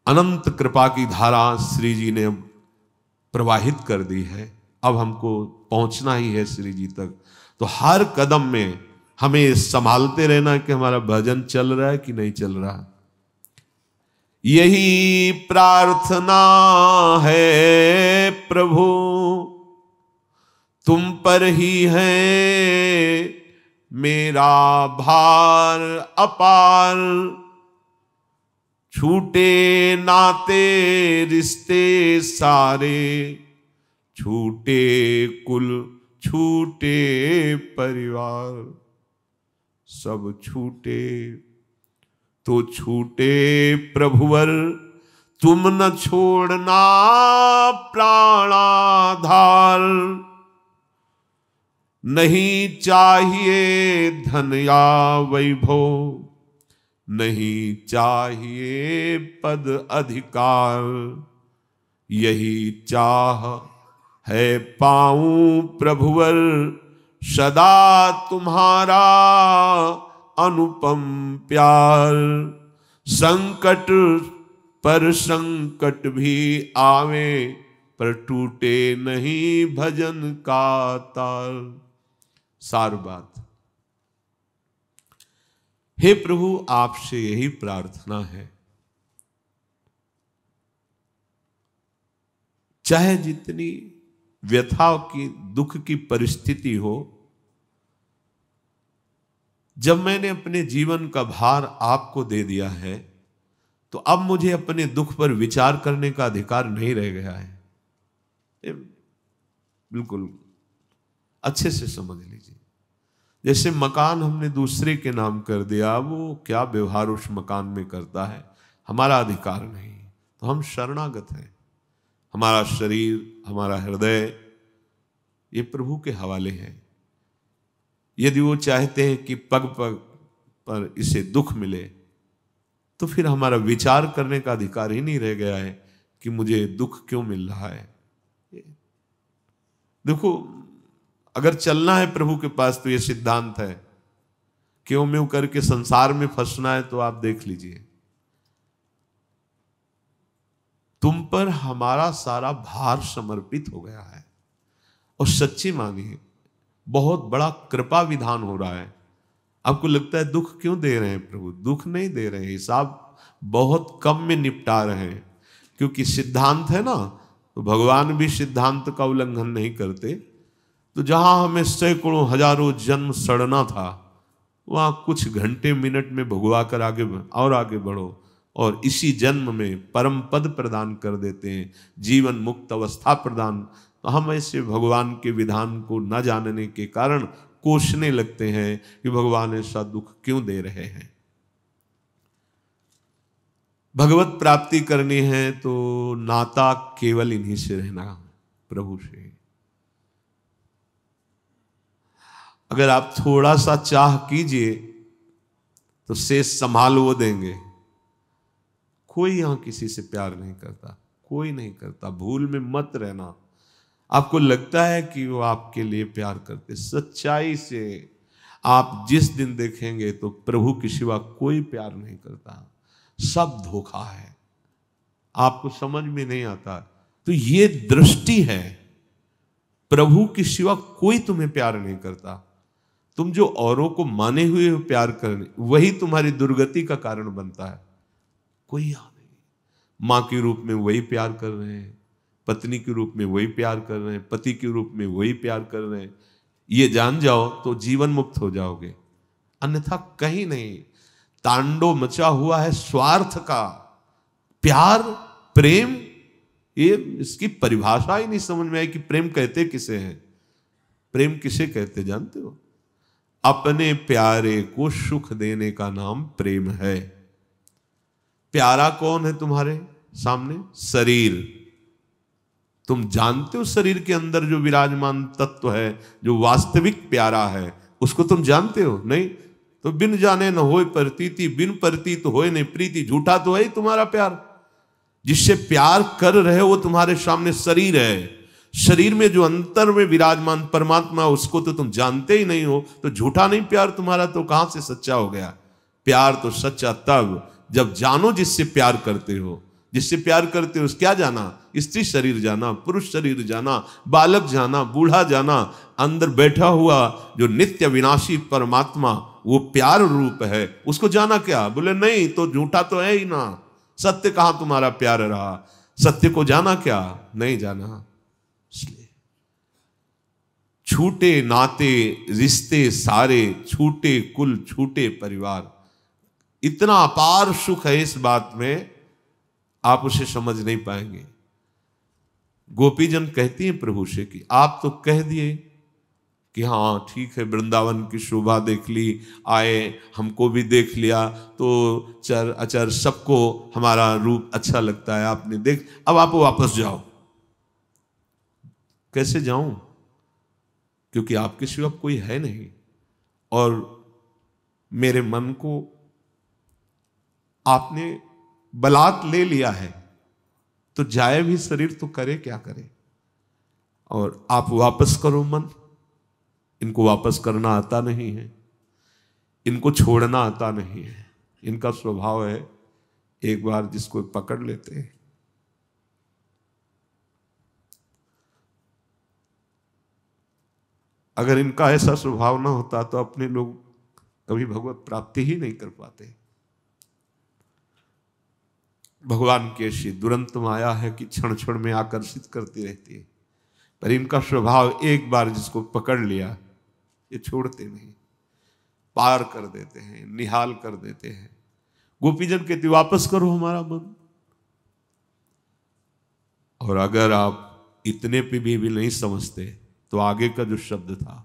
अनंत कृपा की धारा श्री जी ने प्रवाहित कर दी है अब हमको पहुंचना ही है श्री जी तक तो हर कदम में हमें संभालते रहना कि हमारा भजन चल रहा है कि नहीं चल रहा यही प्रार्थना है प्रभु तुम पर ही है मेरा भार अपार छूटे नाते रिश्ते सारे छूटे कुल छूटे परिवार सब छूटे तो छूटे प्रभुवर तुम न छोड़ना प्राणाधार नहीं चाहिए धन या वैभव नहीं चाहिए पद अधिकार यही चाह है पाऊ प्रभुवर सदा तुम्हारा अनुपम प्यार संकट पर संकट भी आवे पर टूटे नहीं भजन का तार सार बात हे प्रभु आपसे यही प्रार्थना है चाहे जितनी व्यथा की दुख की परिस्थिति हो जब मैंने अपने जीवन का भार आपको दे दिया है तो अब मुझे अपने दुख पर विचार करने का अधिकार नहीं रह गया है बिल्कुल अच्छे से समझ लीजिए जैसे मकान हमने दूसरे के नाम कर दिया वो क्या व्यवहार उस मकान में करता है हमारा अधिकार नहीं तो हम शरणागत हैं हमारा शरीर हमारा हृदय ये प्रभु के हवाले है यदि वो चाहते हैं कि पग पग पर इसे दुख मिले तो फिर हमारा विचार करने का अधिकार ही नहीं रह गया है कि मुझे दुख क्यों मिल रहा है देखो अगर चलना है प्रभु के पास तो ये सिद्धांत है क्यों में करके संसार में फंसना है तो आप देख लीजिए तुम पर हमारा सारा भार समर्पित हो गया है और सच्ची मानिए बहुत बड़ा कृपा विधान हो रहा है आपको लगता है दुख क्यों दे रहे हैं प्रभु दुख नहीं दे रहे हैं हिसाब बहुत कम में निपटा रहे हैं क्योंकि सिद्धांत है ना तो भगवान भी सिद्धांत का उल्लंघन नहीं करते तो जहां हमें सैकड़ों हजारों जन्म सड़ना था वहां कुछ घंटे मिनट में भगवा कर आगे और आगे बढ़ो और इसी जन्म में परम पद प्रदान कर देते हैं जीवन मुक्त अवस्था प्रदान तो हम ऐसे भगवान के विधान को न जानने के कारण कोसने लगते हैं कि भगवान ऐसा दुख क्यों दे रहे हैं भगवत प्राप्ति करनी है तो नाता केवल इन्हीं से रहना प्रभु से अगर आप थोड़ा सा चाह कीजिए तो शेष संभाल वो देंगे कोई यहां किसी से प्यार नहीं करता कोई नहीं करता भूल में मत रहना आपको लगता है कि वो आपके लिए प्यार करते सच्चाई से आप जिस दिन देखेंगे तो प्रभु के सिवा कोई प्यार नहीं करता सब धोखा है आपको समझ में नहीं आता तो ये दृष्टि है प्रभु के सिवा कोई तुम्हें प्यार नहीं करता तुम जो औरों को माने हुए हो प्यार करने वही तुम्हारी दुर्गति का कारण बनता है कोई यहाँ नहीं मां के रूप में वही प्यार कर रहे हैं पत्नी के रूप में वही प्यार कर रहे हैं पति के रूप में वही प्यार कर रहे हैं ये जान जाओ तो जीवन मुक्त हो जाओगे अन्यथा कहीं नहीं तांडो मचा हुआ है स्वार्थ का प्यार प्रेम ये इसकी परिभाषा ही नहीं समझ में आई कि प्रेम कहते किसे हैं प्रेम किसे कहते जानते हो अपने प्यारे को सुख देने का नाम प्रेम है प्यारा कौन है तुम्हारे सामने शरीर तुम जानते हो शरीर के अंदर जो विराजमान तत्व है जो वास्तविक प्यारा है उसको तुम जानते हो नहीं तो बिन जाने न हो प्रतीति बिन प्रतीत तो होए नहीं प्रीति झूठा तो है ही तुम्हारा प्यार जिससे प्यार कर रहे हो वो तुम्हारे सामने शरीर है शरीर में जो अंतर में विराजमान परमात्मा उसको तो तुम जानते ही नहीं हो तो झूठा नहीं प्यार तुम्हारा तो कहां से सच्चा हो गया प्यार तो सच्चा तब जब जानो जिससे प्यार करते हो जिससे प्यार करते हो क्या जाना स्त्री शरीर जाना पुरुष शरीर जाना बालक जाना बूढ़ा जाना अंदर बैठा हुआ जो नित्य विनाशी परमात्मा वो प्यार रूप है उसको जाना क्या बोले नहीं तो झूठा तो है ही ना सत्य कहां तुम्हारा प्यार रहा सत्य को जाना क्या नहीं जाना इसलिए छूटे नाते रिश्ते सारे छूटे कुल छूटे परिवार इतना अपार सुख है इस बात में आप उसे समझ नहीं पाएंगे गोपीजन कहती हैं प्रभु से कि आप तो कह दिए कि हाँ ठीक है वृंदावन की शोभा देख ली आए हमको भी देख लिया तो चर अचर सबको हमारा रूप अच्छा लगता है आपने देख अब आप वापस जाओ कैसे जाऊं क्योंकि आपके सिवा कोई है नहीं और मेरे मन को आपने बलात् ले लिया है तो जाए भी शरीर तो करे क्या करे और आप वापस करो मन इनको वापस करना आता नहीं है इनको छोड़ना आता नहीं है इनका स्वभाव है एक बार जिसको पकड़ लेते हैं अगर इनका ऐसा स्वभाव ना होता तो अपने लोग कभी भगवत प्राप्ति ही नहीं कर पाते भगवान की ऐसी दुरंत माया है कि क्षण क्षण में आकर्षित करती रहती है पर इनका स्वभाव एक बार जिसको पकड़ लिया ये छोड़ते नहीं पार कर देते हैं निहाल कर देते हैं गोपीजन कहती वापस करो हमारा मन और अगर आप इतने पे भी, भी नहीं समझते तो आगे का जो शब्द था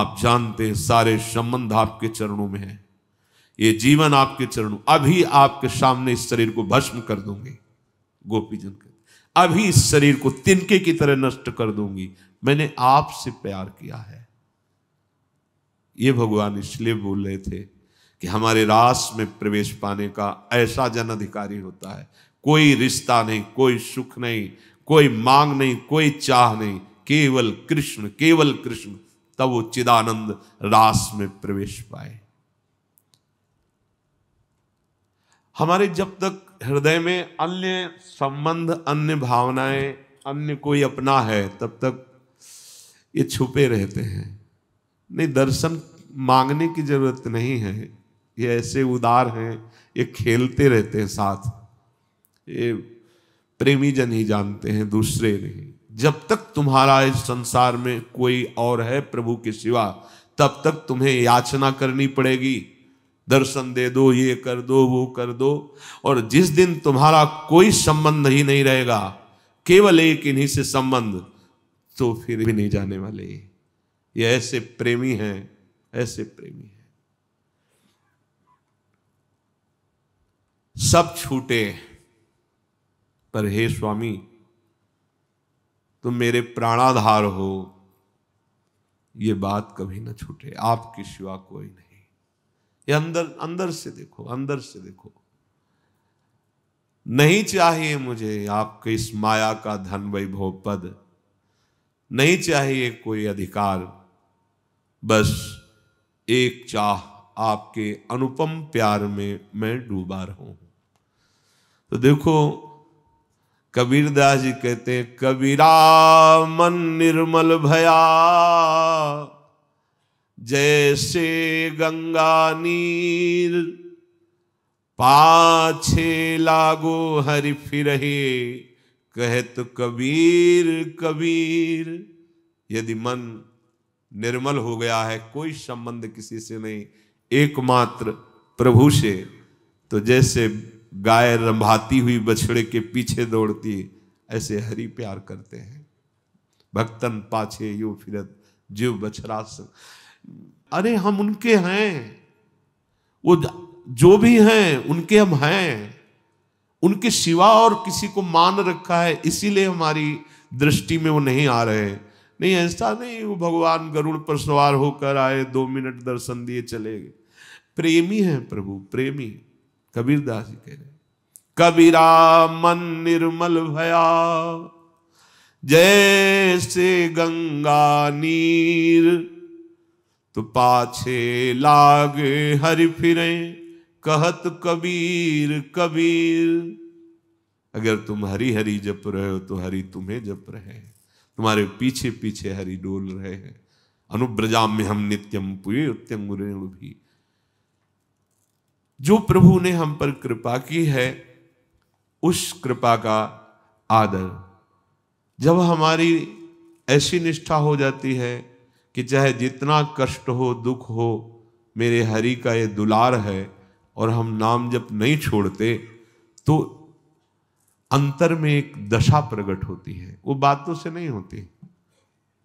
आप जानते हैं सारे संबंध आपके चरणों में है ये जीवन आपके चरणों अभी आपके सामने इस शरीर को भस्म कर दूंगी गोपी जन अभी इस शरीर को तिनके की तरह नष्ट कर दूंगी मैंने आपसे प्यार किया है ये भगवान इसलिए बोल रहे थे कि हमारे रास में प्रवेश पाने का ऐसा जन अधिकारी होता है कोई रिश्ता नहीं कोई सुख नहीं कोई मांग नहीं कोई चाह नहीं केवल कृष्ण केवल कृष्ण तब वो चिदानंद रास में प्रवेश पाए हमारे जब तक हृदय में अन्य संबंध अन्य भावनाएं अन्य कोई अपना है तब तक ये छुपे रहते हैं नहीं दर्शन मांगने की जरूरत नहीं है ये ऐसे उदार हैं ये खेलते रहते हैं साथ ये प्रेमी जन ही जानते हैं दूसरे नहीं जब तक तुम्हारा इस संसार में कोई और है प्रभु के सिवा तब तक तुम्हें याचना करनी पड़ेगी दर्शन दे दो ये कर दो वो कर दो और जिस दिन तुम्हारा कोई संबंध ही नहीं रहेगा केवल एक इन्हीं से संबंध तो फिर भी नहीं जाने वाले ये ऐसे प्रेमी हैं ऐसे प्रेमी हैं सब छूटे पर हे स्वामी तुम तो मेरे प्राणाधार हो ये बात कभी ना छूटे आपके शिवा कोई नहीं ये अंदर अंदर से देखो अंदर से देखो नहीं चाहिए मुझे आपके इस माया का धन वैभव पद नहीं चाहिए कोई अधिकार बस एक चाह आपके अनुपम प्यार में मैं डूबा रहा हूं तो देखो कबीरदास जी कहते हैं कबीरा मन निर्मल भया जैसे गंगा नीर पाछे लागो हरि कहे कहत तो कबीर कबीर यदि मन निर्मल हो गया है कोई संबंध किसी से नहीं एकमात्र प्रभु से तो जैसे गाय रंभाती हुई बछड़े के पीछे दौड़ती ऐसे हरि प्यार करते हैं भक्तन पाछे यो फिरत जीव बछरास अरे हम उनके हैं वो जो भी हैं उनके हम हैं उनके सिवा और किसी को मान रखा है इसीलिए हमारी दृष्टि में वो नहीं आ रहे नहीं ऐसा नहीं वो भगवान गरुड़ पर सवार होकर आए दो मिनट दर्शन दिए चले गए प्रेमी हैं प्रभु प्रेमी है। कबीरदास जी कह रहे कबीरा मन निर्मल भया जैसे गंगा नीर तो पाछे लागे हरि फिरे कहत कबीर कबीर अगर तुम हरी हरी जप रहे हो तो हरि तुम्हें जप रहे हैं तुम्हारे पीछे पीछे हरि डोल रहे हैं अनुब्रजा में हम नित्यम पुए उत्यंग भी जो प्रभु ने हम पर कृपा की है उस कृपा का आदर जब हमारी ऐसी निष्ठा हो जाती है कि चाहे जितना कष्ट हो दुख हो मेरे हरि का ये दुलार है और हम नाम जब नहीं छोड़ते तो अंतर में एक दशा प्रकट होती है वो बातों से नहीं होती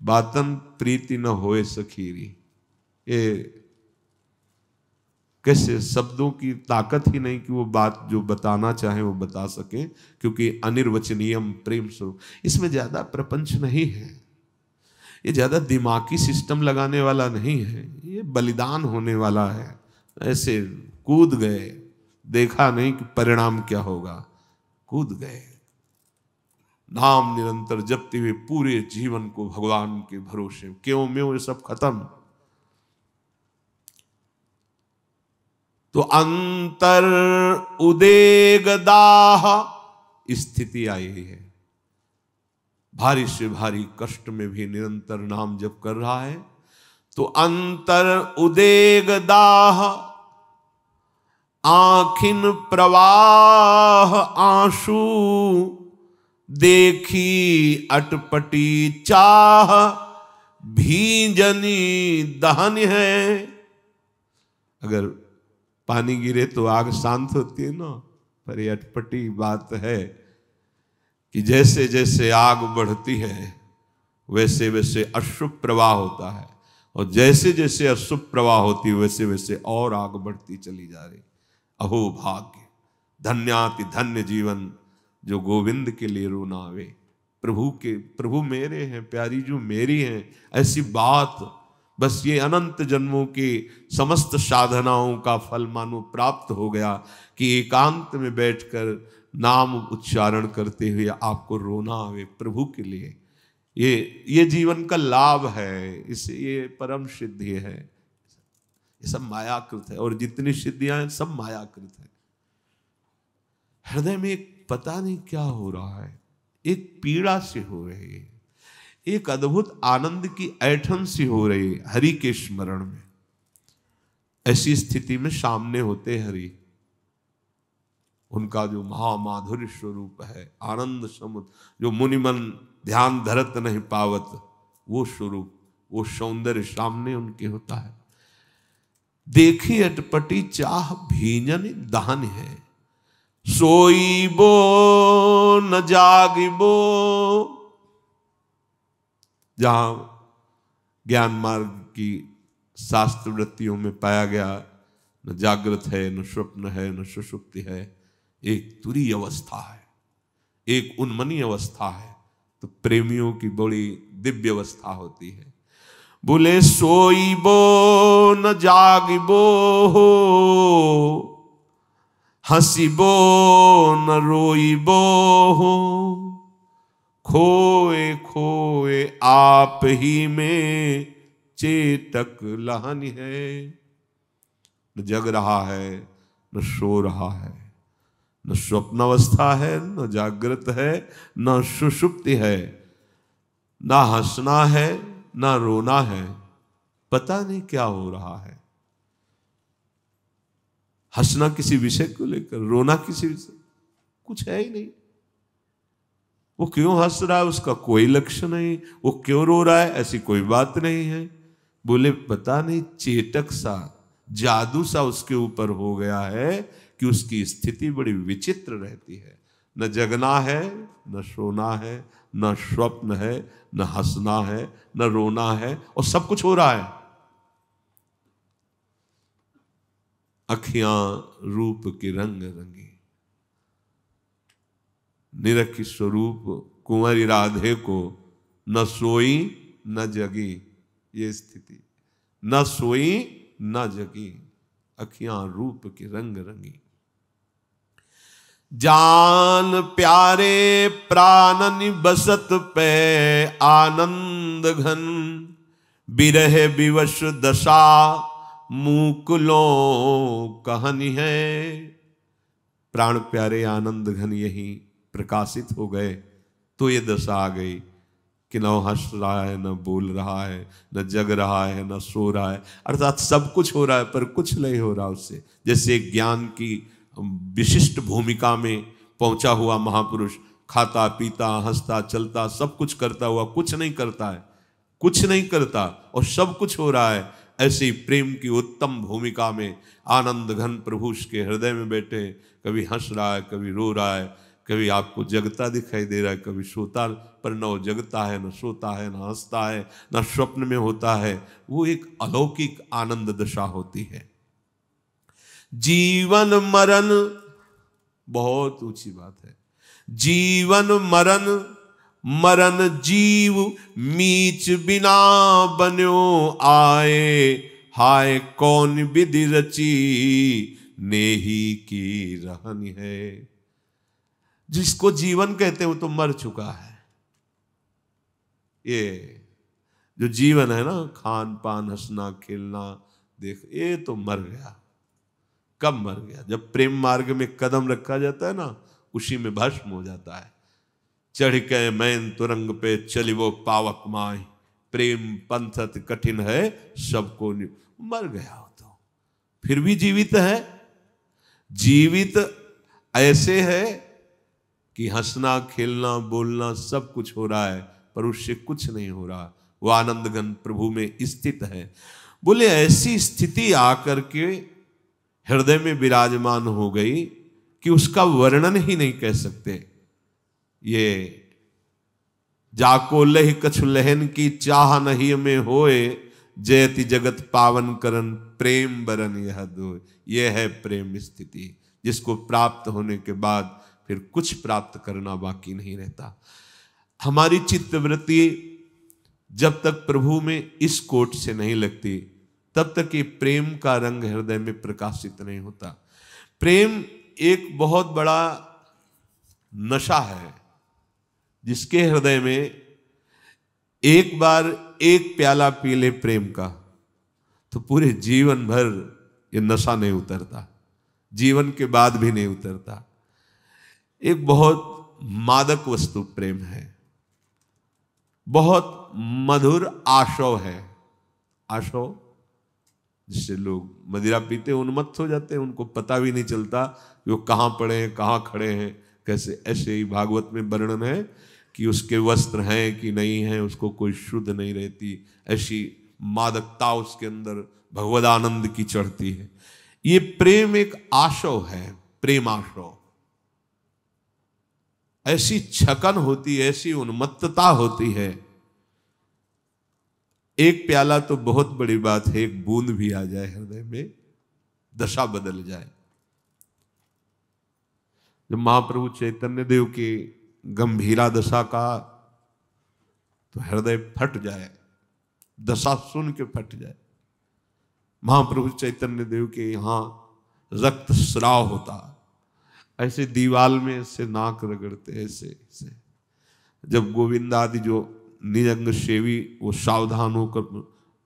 बातन प्रीति न होए सखीरी ये कैसे शब्दों की ताकत ही नहीं कि वो बात जो बताना चाहे वो बता सकें क्योंकि अनिर्वचनीयम प्रेम स्वरूप इसमें ज़्यादा प्रपंच नहीं है ये ज़्यादा दिमागी सिस्टम लगाने वाला नहीं है ये बलिदान होने वाला है ऐसे कूद गए देखा नहीं कि परिणाम क्या होगा कूद गए नाम निरंतर जपते हुए पूरे जीवन को भगवान के भरोसे क्यों म्यों ये सब खत्म तो अंतर उदेग दाह स्थिति आई है भारी से भारी कष्ट में भी निरंतर नाम जप कर रहा है तो अंतर उदेग दाह आखिन प्रवाह आंसू देखी अटपटी चाह भीजनी दहन है अगर पानी गिरे तो आग शांत होती है ना पर ये अटपटी बात है कि जैसे जैसे आग बढ़ती है वैसे वैसे अशुभ प्रवाह होता है और जैसे जैसे अशुभ प्रवाह होती है वैसे वैसे और आग बढ़ती चली जा रही अहो भाग्य धन्याति धन्य जीवन जो गोविंद के लिए रोना आवे प्रभु के प्रभु मेरे हैं प्यारी जो मेरी हैं ऐसी बात बस ये अनंत जन्मों के समस्त साधनाओं का फल मानो प्राप्त हो गया कि एकांत में बैठकर नाम उच्चारण करते हुए आपको रोना आवे प्रभु के लिए ये ये जीवन का लाभ है इस ये परम सिद्धि है ये सब मायाकृत है और जितनी सिद्धियां हैं सब मायाकृत है हृदय में एक पता नहीं क्या हो रहा है एक पीड़ा से हो रही है एक अद्भुत आनंद की ऐठन सी हो रही हरि के स्मरण में ऐसी स्थिति में सामने होते हरि उनका जो महामाधुर्य स्वरूप है आनंद समुद्र जो मुनिमन ध्यान धरत नहीं पावत वो स्वरूप वो सौंदर्य सामने उनके होता है देखी अटपटी चाह भीजन दहन है सोई बो न बो जहाँ ज्ञान मार्ग की शास्त्र वृत्तियों में पाया गया न जागृत है न स्वप्न है न सुषुप्ति है एक तुरी अवस्था है एक उन्मनी अवस्था है तो प्रेमियों की बड़ी दिव्य अवस्था होती है बोले सोई बो न जागिबो हो हसीबो न बो हो खोए खोए आप ही में चेतक लहन है न जग रहा है न सो रहा है न स्वप्न अवस्था है न जागृत है न सुषुप्ति है ना हंसना है ना रोना है पता नहीं क्या हो रहा है हंसना किसी विषय को लेकर रोना किसी विषय कुछ है ही नहीं वो क्यों हंस रहा है उसका कोई लक्ष्य नहीं वो क्यों रो रहा है ऐसी कोई बात नहीं है बोले पता नहीं चेतक सा जादू सा उसके ऊपर हो गया है कि उसकी स्थिति बड़ी विचित्र रहती है न जगना है न सोना है न स्वप्न है न हंसना है न रोना है और सब कुछ हो रहा है अखियां रूप की रंग रंगी निरख स्वरूप कुंवरी राधे को न सोई न जगी ये स्थिति न सोई न जगी अखियां रूप के रंग रंगी जान प्यारे प्राणन बसत पे आनंद घन बिरह विवश दशा मूकुलों कहनी है प्राण प्यारे आनंद घन यही प्रकाशित हो गए तो ये दशा आ गई कि न हंस रहा है न बोल रहा है न जग रहा है न सो रहा है अर्थात सब कुछ हो रहा है पर कुछ नहीं हो रहा उससे जैसे ज्ञान की विशिष्ट भूमिका में पहुंचा हुआ महापुरुष खाता पीता हंसता चलता सब कुछ करता हुआ कुछ नहीं करता है कुछ नहीं करता और सब कुछ हो रहा है ऐसी प्रेम की उत्तम भूमिका में आनंद घन प्रभुष के हृदय में बैठे कभी हंस रहा है कभी रो रहा है कभी आपको जगता दिखाई दे रहा है कभी सोता पर न जगता है न सोता है न हंसता है न स्वप्न में होता है वो एक अलौकिक आनंद दशा होती है जीवन मरण बहुत ऊंची बात है जीवन मरण मरण जीव मीच बिना बन्यो आए हाय कौन विधि रची नेही की रहन है जिसको जीवन कहते हो तो मर चुका है ये जो जीवन है ना खान पान हंसना खेलना देख ये तो मर गया कब मर गया जब प्रेम मार्ग में कदम रखा जाता है ना उसी में भस्म हो जाता है चढ़ के मैन तुरंग पे चली वो पावक माए प्रेम पंथत कठिन है सबको मर गया हो तो फिर भी जीवित है जीवित ऐसे है कि हंसना खेलना बोलना सब कुछ हो रहा है पर उससे कुछ नहीं हो रहा वो आनंदगन प्रभु में स्थित है बोले ऐसी स्थिति आकर के हृदय में विराजमान हो गई कि उसका वर्णन ही नहीं कह सकते ये जाको लह कछु लहन की चाह नहीं में होए जयति जगत पावन करन प्रेम बरन यह दो ये है प्रेम स्थिति जिसको प्राप्त होने के बाद फिर कुछ प्राप्त करना बाकी नहीं रहता हमारी चित्तवृत्ति जब तक प्रभु में इस कोट से नहीं लगती तब तक ये प्रेम का रंग हृदय में प्रकाशित नहीं होता प्रेम एक बहुत बड़ा नशा है जिसके हृदय में एक बार एक प्याला पी ले प्रेम का तो पूरे जीवन भर ये नशा नहीं उतरता जीवन के बाद भी नहीं उतरता एक बहुत मादक वस्तु प्रेम है बहुत मधुर आशव है आशव जिससे लोग मदिरा पीते उन्मत्त हो जाते हैं उनको पता भी नहीं चलता कि वो कहाँ पड़े हैं कहाँ खड़े हैं कैसे ऐसे ही भागवत में वर्णन है कि उसके वस्त्र हैं कि नहीं हैं उसको कोई शुद्ध नहीं रहती ऐसी मादकता उसके अंदर भगवदानंद की चढ़ती है ये प्रेम एक आशव है प्रेम ऐसी छकन होती है ऐसी उन्मत्तता होती है एक प्याला तो बहुत बड़ी बात है एक बूंद भी आ जाए हृदय में दशा बदल जाए जब महाप्रभु चैतन्य देव की गंभीरा दशा का तो हृदय फट जाए दशा सुन के फट जाए महाप्रभु चैतन्य देव के यहां रक्त श्राव होता ऐसे दीवाल में ऐसे नाक रगड़ते ऐसे ऐसे जब गोविंद आदि जो निजंग सेवी वो सावधान होकर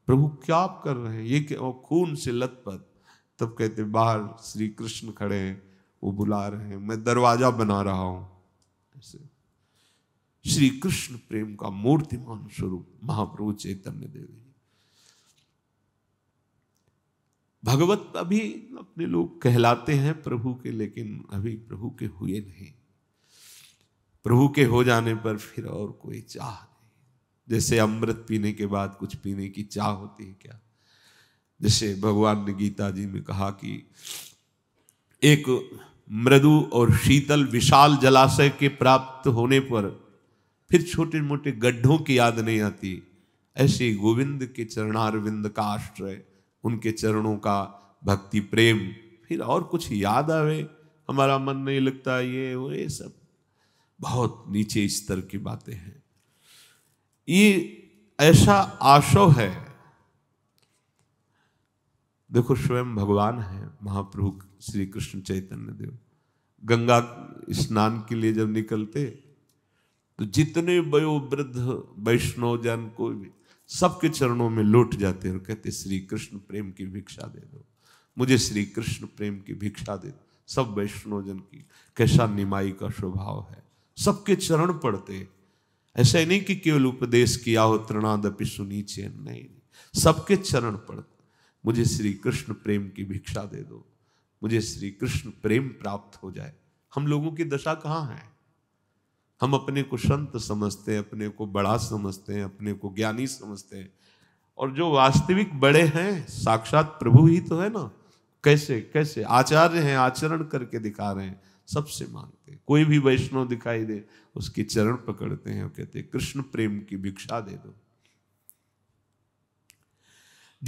प्रभु क्या आप कर रहे हैं ये क्या खून से लथपथ तब कहते बाहर श्री कृष्ण खड़े हैं वो बुला रहे हैं मैं दरवाजा बना रहा हूं ऐसे श्री कृष्ण प्रेम का मूर्तिमान स्वरूप महाप्रभु चैतन्य देवी भगवत अभी अपने लोग कहलाते हैं प्रभु के लेकिन अभी प्रभु के हुए नहीं प्रभु के हो जाने पर फिर और कोई चाह नहीं जैसे अमृत पीने के बाद कुछ पीने की चाह होती है क्या जैसे भगवान ने गीता जी में कहा कि एक मृदु और शीतल विशाल जलाशय के प्राप्त होने पर फिर छोटे मोटे गड्ढों की याद नहीं आती ऐसे गोविंद के चरणारविंद का आश्रय उनके चरणों का भक्ति प्रेम फिर और कुछ याद आवे हमारा मन नहीं लगता ये वो ये सब बहुत नीचे स्तर की बातें हैं ये ऐसा आशव है देखो स्वयं भगवान है महाप्रभु श्री कृष्ण चैतन्य देव गंगा स्नान के लिए जब निकलते तो जितने वयो वृद्ध वैष्णव जन कोई भी सबके चरणों में लौट जाते हैं और कहते श्री कृष्ण प्रेम की भिक्षा दे दो मुझे श्री कृष्ण प्रेम की भिक्षा दे दो सब वैष्णोजन की कैसा निमाई का स्वभाव है सबके चरण पड़ते ऐसे नहीं कि केवल उपदेश किया हो तृणादपि सुनीचे नहीं सबके चरण पड़ते मुझे श्री कृष्ण प्रेम की भिक्षा दे दो मुझे श्री कृष्ण प्रेम प्राप्त हो जाए हम लोगों की दशा कहाँ है हम अपने को संत समझते हैं अपने को बड़ा समझते हैं अपने को ज्ञानी समझते हैं और जो वास्तविक बड़े हैं साक्षात प्रभु ही तो है ना कैसे कैसे आचार्य हैं आचरण करके दिखा रहे हैं सबसे मांगते हैं कोई भी वैष्णव दिखाई दे उसके चरण पकड़ते हैं और कहते हैं कृष्ण प्रेम की भिक्षा दे दो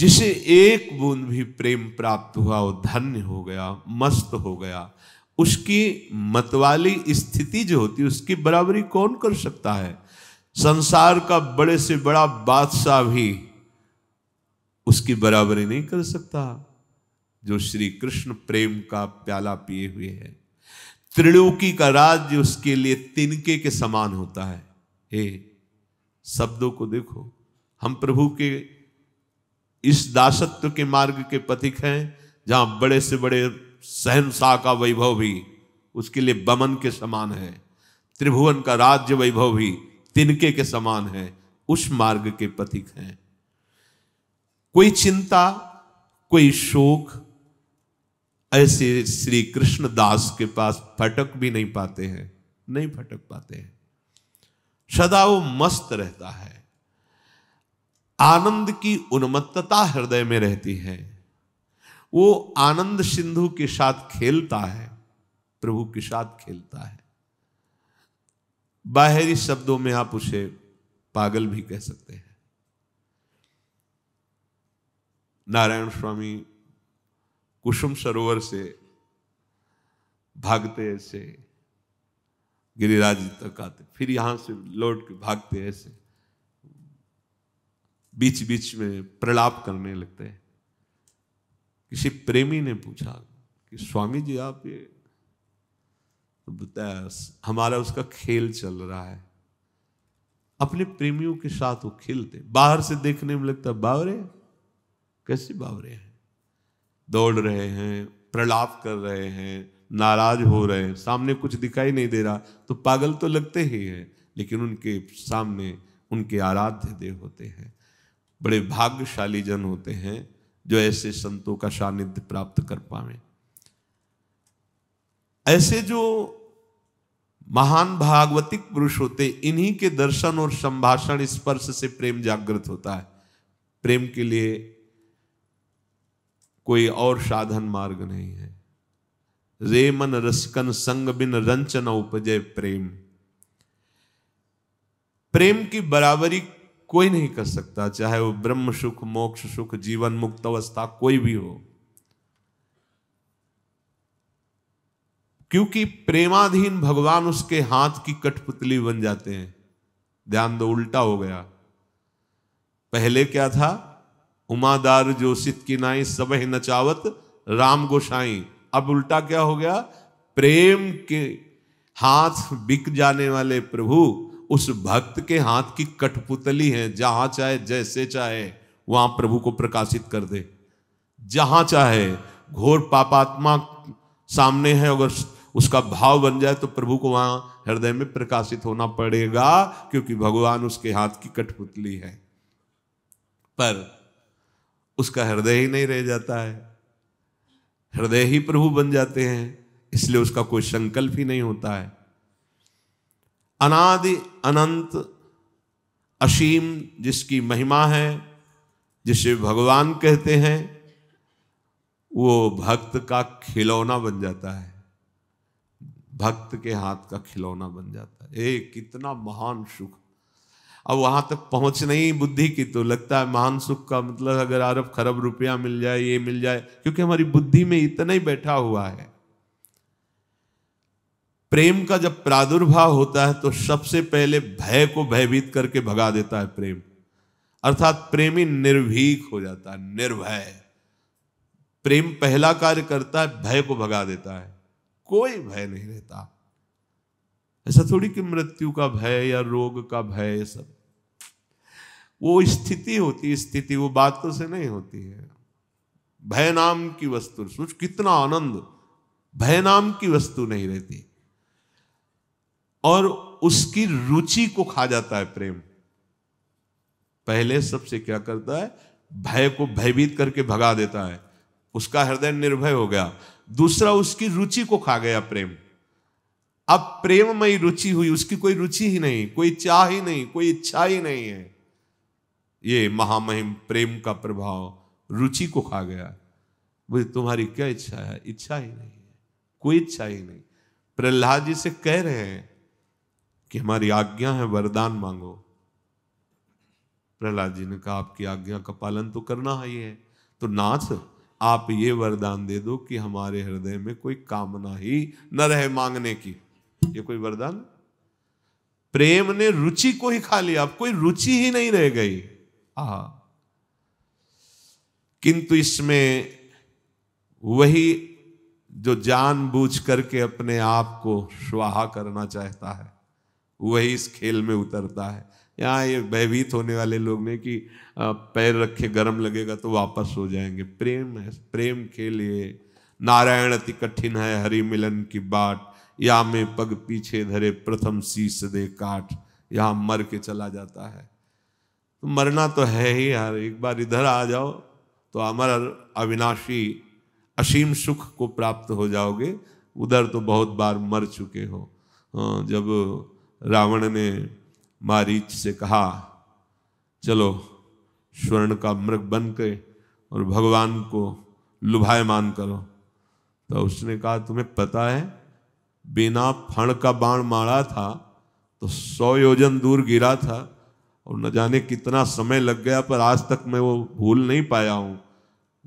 जिसे एक बूंद भी प्रेम प्राप्त हुआ वो धन्य हो गया मस्त हो गया उसकी मतवाली स्थिति जो होती है उसकी बराबरी कौन कर सकता है संसार का बड़े से बड़ा बादशाह भी उसकी बराबरी नहीं कर सकता जो श्री कृष्ण प्रेम का प्याला पिए हुए है त्रिलोकी का राज्य उसके लिए तिनके के समान होता है हे शब्दों को देखो हम प्रभु के इस दासत्व के मार्ग के पथिक हैं जहां बड़े से बड़े सहनशाह का वैभव भी उसके लिए बमन के समान है त्रिभुवन का राज्य वैभव भी तिनके के समान है उस मार्ग के पथिक हैं कोई चिंता कोई शोक ऐसे श्री कृष्ण दास के पास फटक भी नहीं पाते हैं नहीं फटक पाते हैं सदा वो मस्त रहता है आनंद की उन्मत्तता हृदय में रहती है वो आनंद सिंधु के साथ खेलता है प्रभु के साथ खेलता है बाहरी शब्दों में आप उसे पागल भी कह सकते हैं नारायण स्वामी कुसुम सरोवर से भागते ऐसे गिरिराज तक आते फिर यहां से लौट के भागते ऐसे बीच बीच में प्रलाप करने लगते हैं किसी प्रेमी ने पूछा कि स्वामी जी आप ये तो बताया हमारा उसका खेल चल रहा है अपने प्रेमियों के साथ वो खेलते बाहर से देखने में लगता बावरे कैसे बावरे हैं दौड़ रहे हैं प्रलाप कर रहे हैं नाराज हो रहे हैं सामने कुछ दिखाई नहीं दे रहा तो पागल तो लगते ही हैं लेकिन उनके सामने उनके आराध्य देव होते हैं बड़े भाग्यशाली जन होते हैं जो ऐसे संतों का सानिध्य प्राप्त कर पावे ऐसे जो महान भागवतिक पुरुष होते इन्हीं के दर्शन और संभाषण स्पर्श से प्रेम जागृत होता है प्रेम के लिए कोई और साधन मार्ग नहीं है रेमन रसकन संग बिन रंचन उपजय प्रेम प्रेम की बराबरी कोई नहीं कर सकता चाहे वो ब्रह्म सुख मोक्ष सुख जीवन मुक्त अवस्था कोई भी हो क्योंकि प्रेमाधीन भगवान उसके हाथ की कठपुतली बन जाते हैं ध्यान दो उल्टा हो गया पहले क्या था उमादार जोशित की नाई सब नचावत राम गोसाई अब उल्टा क्या हो गया प्रेम के हाथ बिक जाने वाले प्रभु उस भक्त के हाथ की कठपुतली है जहां चाहे जैसे चाहे वहां प्रभु को प्रकाशित कर दे जहां चाहे घोर पापात्मा सामने है अगर उसका भाव बन जाए तो प्रभु को वहां हृदय में प्रकाशित होना पड़ेगा क्योंकि भगवान उसके हाथ की कठपुतली है पर उसका हृदय ही नहीं रह जाता है हृदय ही प्रभु बन जाते हैं इसलिए उसका कोई संकल्प ही नहीं होता है अनादि अनंत असीम जिसकी महिमा है जिसे भगवान कहते हैं वो भक्त का खिलौना बन जाता है भक्त के हाथ का खिलौना बन जाता है ए कितना महान सुख अब वहां तक पहुंच नहीं बुद्धि की तो लगता है महान सुख का मतलब अगर अरब खरब रुपया मिल जाए ये मिल जाए क्योंकि हमारी बुद्धि में इतना ही बैठा हुआ है प्रेम का जब प्रादुर्भाव होता है तो सबसे पहले भय को भयभीत करके भगा देता है प्रेम अर्थात प्रेमी निर्भीक हो जाता है निर्भय प्रेम पहला कार्य करता है भय को भगा देता है कोई भय नहीं रहता ऐसा थोड़ी कि मृत्यु का भय या रोग का भय सब वो स्थिति होती है स्थिति वो बातों से नहीं होती है भय नाम की वस्तु सोच कितना आनंद भय नाम की वस्तु नहीं रहती और उसकी रुचि को खा जाता है प्रेम पहले सबसे क्या करता है भय को भयभीत करके भगा देता है उसका हृदय निर्भय हो गया दूसरा उसकी रुचि को खा गया प्रेम अब प्रेम में रुचि हुई उसकी कोई रुचि ही नहीं कोई चाह ही नहीं कोई इच्छा ही नहीं है ये महामहिम प्रेम का प्रभाव रुचि को खा गया बोले तुम्हारी क्या इच्छा है इच्छा ही नहीं है कोई इच्छा ही नहीं प्रहलाद जी से कह रहे हैं कि हमारी आज्ञा है वरदान मांगो प्रहलाद जी ने कहा आपकी आज्ञा का पालन तो करना ही है तो नाथ आप ये वरदान दे दो कि हमारे हृदय में कोई कामना ही न रहे मांगने की ये कोई वरदान प्रेम ने रुचि को ही खा लिया अब कोई रुचि ही नहीं रह गई आ किंतु इसमें वही जो जानबूझ करके अपने आप को स्वाहा करना चाहता है वही इस खेल में उतरता है यहाँ ये भयभीत होने वाले लोग ने कि पैर रखे गर्म लगेगा तो वापस हो जाएंगे प्रेम है प्रेम के लिए नारायण अति कठिन है हरि मिलन की बाट या में पग पीछे धरे प्रथम शीश दे काट यहाँ मर के चला जाता है तो मरना तो है ही यार एक बार इधर आ जाओ तो अमर अविनाशी असीम सुख को प्राप्त हो जाओगे उधर तो बहुत बार मर चुके हो जब रावण ने मारीच से कहा चलो स्वर्ण का मृग बन के और भगवान को मान करो तो उसने कहा तुम्हें पता है बिना फण का बाण मारा था तो सौ योजन दूर गिरा था और न जाने कितना समय लग गया पर आज तक मैं वो भूल नहीं पाया हूँ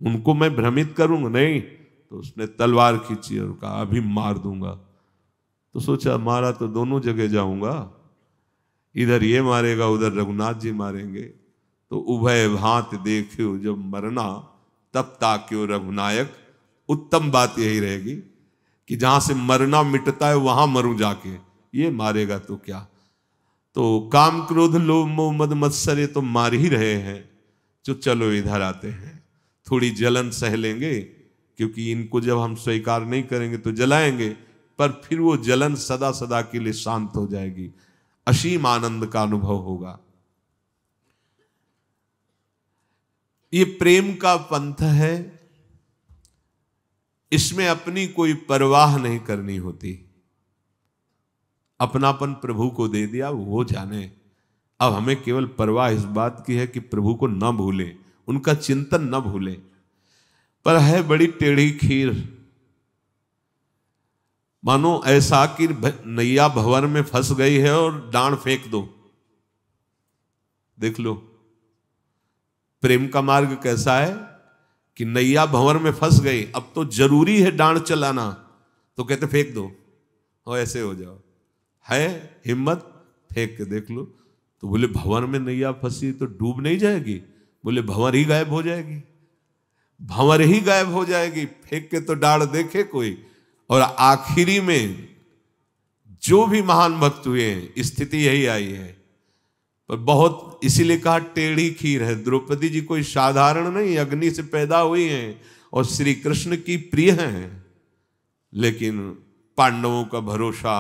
उनको मैं भ्रमित करूँगा नहीं तो उसने तलवार खींची और कहा अभी मार दूंगा तो सोचा मारा तो दोनों जगह जाऊंगा इधर ये मारेगा उधर रघुनाथ जी मारेंगे तो उभय भात देखियो जब मरना तब ताक्यो रघुनायक उत्तम बात यही रहेगी कि जहां से मरना मिटता है वहां मरूं जाके ये मारेगा तो क्या तो काम क्रोध लोभ मोहम्मद मत्सर तो मार ही रहे हैं जो चलो इधर आते हैं थोड़ी जलन सह लेंगे क्योंकि इनको जब हम स्वीकार नहीं करेंगे तो जलाएंगे पर फिर वो जलन सदा सदा के लिए शांत हो जाएगी असीम आनंद का अनुभव होगा ये प्रेम का पंथ है इसमें अपनी कोई परवाह नहीं करनी होती अपनापन प्रभु को दे दिया वो जाने अब हमें केवल परवाह इस बात की है कि प्रभु को न भूलें उनका चिंतन न भूलें पर है बड़ी टेढ़ी खीर मानो ऐसा कि नैया भवन में फंस गई है और डांड फेंक दो देख लो प्रेम का मार्ग कैसा है कि नैया भंवर में फंस गई अब तो जरूरी है डांड चलाना तो कहते फेंक दो और हाँ, ऐसे हो जाओ है हिम्मत फेंक के देख लो तो बोले भंवर में नैया फंसी तो डूब नहीं जाएगी बोले भंवर ही गायब हो जाएगी भंवर ही गायब हो जाएगी फेंक के तो डांड देखे कोई और आखिरी में जो भी महान भक्त हुए हैं स्थिति यही आई है पर बहुत इसीलिए कहा टेढ़ी खीर है द्रौपदी जी कोई साधारण नहीं अग्नि से पैदा हुई हैं और श्री कृष्ण की प्रिय हैं लेकिन पांडवों का भरोसा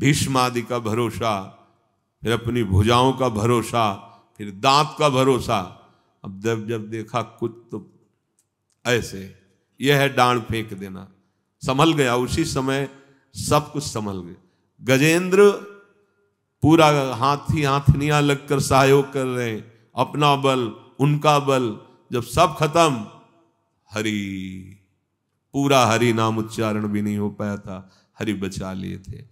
भीष्मादि का भरोसा फिर अपनी भुजाओं का भरोसा फिर दांत का भरोसा अब जब जब देखा कुछ तो ऐसे यह है डांड फेंक देना संभल गया उसी समय सब कुछ संभल गया गजेंद्र पूरा हाथी निया लगकर सहयोग कर रहे हैं अपना बल उनका बल जब सब खत्म हरि पूरा हरि नाम उच्चारण भी नहीं हो पाया था हरि बचा लिए थे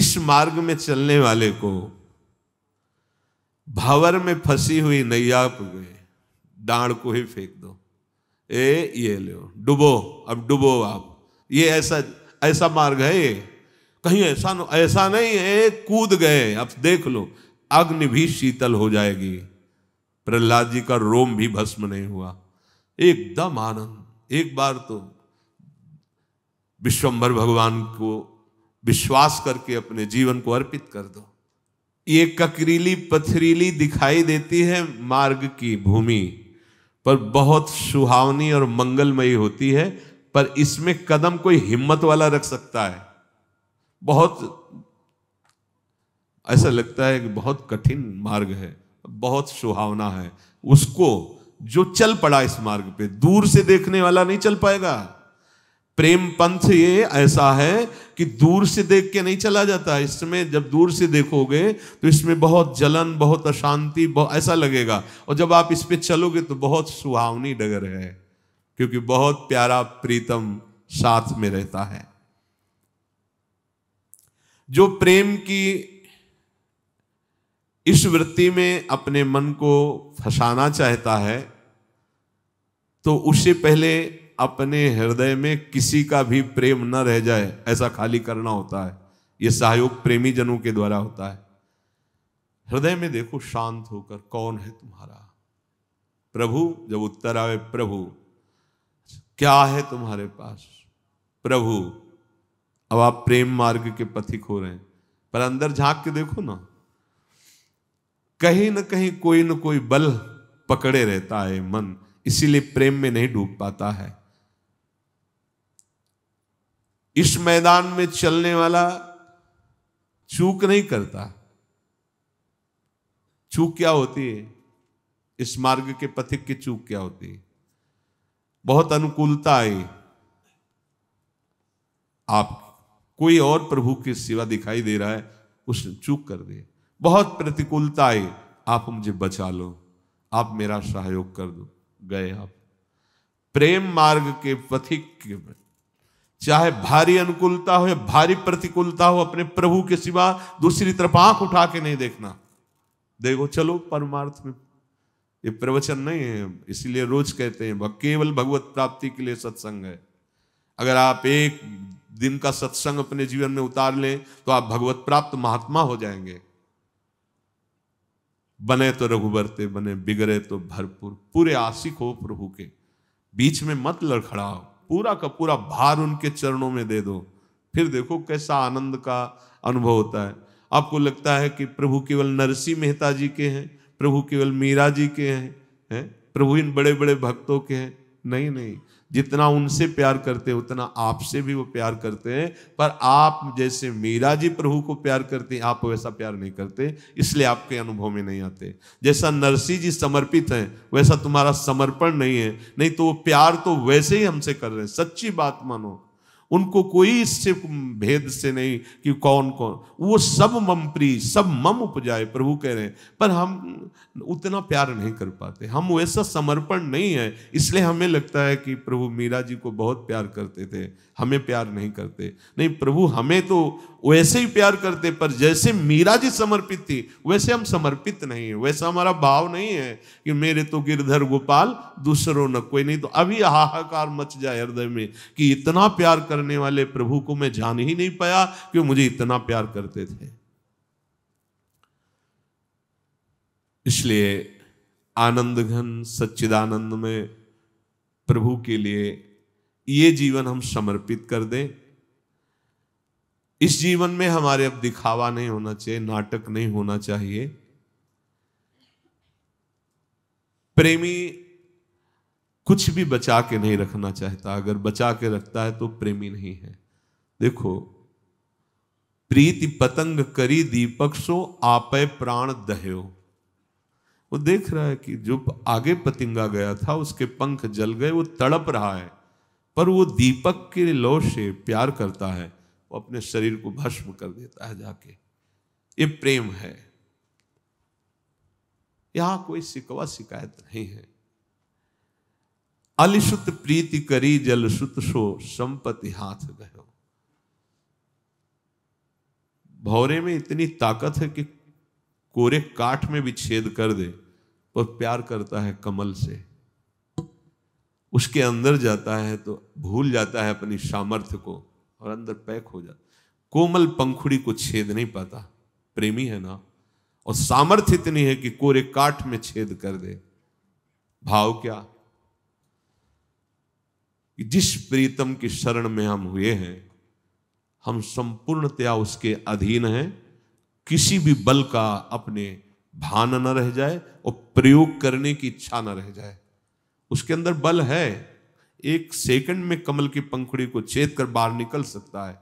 इस मार्ग में चलने वाले को भावर में फंसी हुई नैया गए डांड को ही फेंक दो ए ये लो डुबो अब डुबो आप ये ऐसा ऐसा मार्ग है ये कहीं ऐसा ऐसा नहीं है कूद गए अब देख लो अग्नि भी शीतल हो जाएगी प्रहलाद जी का रोम भी भस्म नहीं हुआ एकदम आनंद एक बार तो विश्वंभर भगवान को विश्वास करके अपने जीवन को अर्पित कर दो ये ककरीली पथरीली दिखाई देती है मार्ग की भूमि पर बहुत सुहावनी और मंगलमयी होती है पर इसमें कदम कोई हिम्मत वाला रख सकता है बहुत ऐसा लगता है कि बहुत कठिन मार्ग है बहुत सुहावना है उसको जो चल पड़ा इस मार्ग पे दूर से देखने वाला नहीं चल पाएगा प्रेम पंथ ये ऐसा है कि दूर से देख के नहीं चला जाता इसमें जब दूर से देखोगे तो इसमें बहुत जलन बहुत अशांति बहुत ऐसा लगेगा और जब आप इस पे चलोगे तो बहुत सुहावनी डगर है क्योंकि बहुत प्यारा प्रीतम साथ में रहता है जो प्रेम की इस वृत्ति में अपने मन को फंसाना चाहता है तो उससे पहले अपने हृदय में किसी का भी प्रेम न रह जाए ऐसा खाली करना होता है यह सहयोग प्रेमी जनों के द्वारा होता है हृदय में देखो शांत होकर कौन है तुम्हारा प्रभु जब उत्तर आवे प्रभु क्या है तुम्हारे पास प्रभु अब आप प्रेम मार्ग के पथिक हो रहे हैं पर अंदर झांक के देखो ना कहीं ना कहीं कोई ना कोई बल पकड़े रहता है मन इसीलिए प्रेम में नहीं डूब पाता है इस मैदान में चलने वाला चूक नहीं करता चूक क्या होती है इस मार्ग के पथिक की चूक क्या होती है बहुत अनुकूलता आई आप कोई और प्रभु के सिवा दिखाई दे रहा है उसने चूक कर दी बहुत प्रतिकूलता आई आप मुझे बचा लो आप मेरा सहयोग कर दो गए आप प्रेम मार्ग के पथिक चाहे भारी अनुकूलता हो या भारी प्रतिकूलता हो अपने प्रभु के सिवा दूसरी तरफ आंख उठा के नहीं देखना देखो चलो परमार्थ में ये प्रवचन नहीं है इसीलिए रोज कहते हैं केवल भगवत प्राप्ति के लिए सत्संग है अगर आप एक दिन का सत्संग अपने जीवन में उतार लें तो आप भगवत प्राप्त महात्मा हो जाएंगे बने तो रघुबरते बने बिगड़े तो भरपूर पूरे आशिक हो प्रभु के बीच में मत लड़खड़ाओ पूरा का पूरा भार उनके चरणों में दे दो फिर देखो कैसा आनंद का अनुभव होता है आपको लगता है कि प्रभु केवल नरसिंह मेहता जी के हैं प्रभु केवल मीरा जी के हैं है? प्रभु इन बड़े बड़े भक्तों के हैं नहीं नहीं जितना उनसे प्यार करते हैं उतना आपसे भी वो प्यार करते हैं पर आप जैसे मीरा जी प्रभु को प्यार करते हैं आप वैसा प्यार नहीं करते इसलिए आपके अनुभव में नहीं आते जैसा नरसी जी समर्पित हैं वैसा तुम्हारा समर्पण नहीं है नहीं तो वो प्यार तो वैसे ही हमसे कर रहे हैं सच्ची बात मानो उनको कोई इससे भेद से नहीं कि कौन कौन वो सब मम प्री सब मम उपजाए प्रभु कह रहे हैं पर हम उतना प्यार नहीं कर पाते हम वैसा समर्पण नहीं है इसलिए हमें लगता है कि प्रभु मीरा जी को बहुत प्यार करते थे हमें प्यार नहीं करते नहीं प्रभु हमें तो वैसे ही प्यार करते पर जैसे मीरा जी समर्पित थी वैसे हम समर्पित नहीं है वैसा हमारा भाव नहीं है कि मेरे तो गिरधर गोपाल दूसरों न कोई नहीं तो अभी हाहाकार मच जाए हृदय में कि इतना प्यार करने वाले प्रभु को मैं जान ही नहीं पाया कि मुझे इतना प्यार करते थे इसलिए आनंद घन सच्चिदानंद में प्रभु के लिए ये जीवन हम समर्पित कर दें इस जीवन में हमारे अब दिखावा नहीं होना चाहिए नाटक नहीं होना चाहिए प्रेमी कुछ भी बचा के नहीं रखना चाहता अगर बचा के रखता है तो प्रेमी नहीं है देखो प्रीति पतंग करी दीपक सो आपे प्राण दहयो वो देख रहा है कि जो आगे पतिंगा गया था उसके पंख जल गए वो तड़प रहा है पर वो दीपक के लो से प्यार करता है वो अपने शरीर को भस्म कर देता है जाके ये प्रेम है यहां कोई सिकवा शिकायत नहीं है अलिशुत प्रीति करी जलसुत सो संपत्ति हाथ गयो भौरे में इतनी ताकत है कि कोरे काठ में भी छेद कर दे और प्यार करता है कमल से उसके अंदर जाता है तो भूल जाता है अपनी सामर्थ्य को और अंदर पैक हो जाता कोमल पंखुड़ी को छेद नहीं पाता प्रेमी है ना और सामर्थ्य इतनी है कि कोरे काठ में छेद कर दे भाव क्या जिस प्रीतम की शरण में हम हुए हैं हम संपूर्णतया उसके अधीन हैं किसी भी बल का अपने भान न रह जाए और प्रयोग करने की इच्छा न रह जाए उसके अंदर बल है एक सेकंड में कमल की पंखुड़ी को छेद कर बाहर निकल सकता है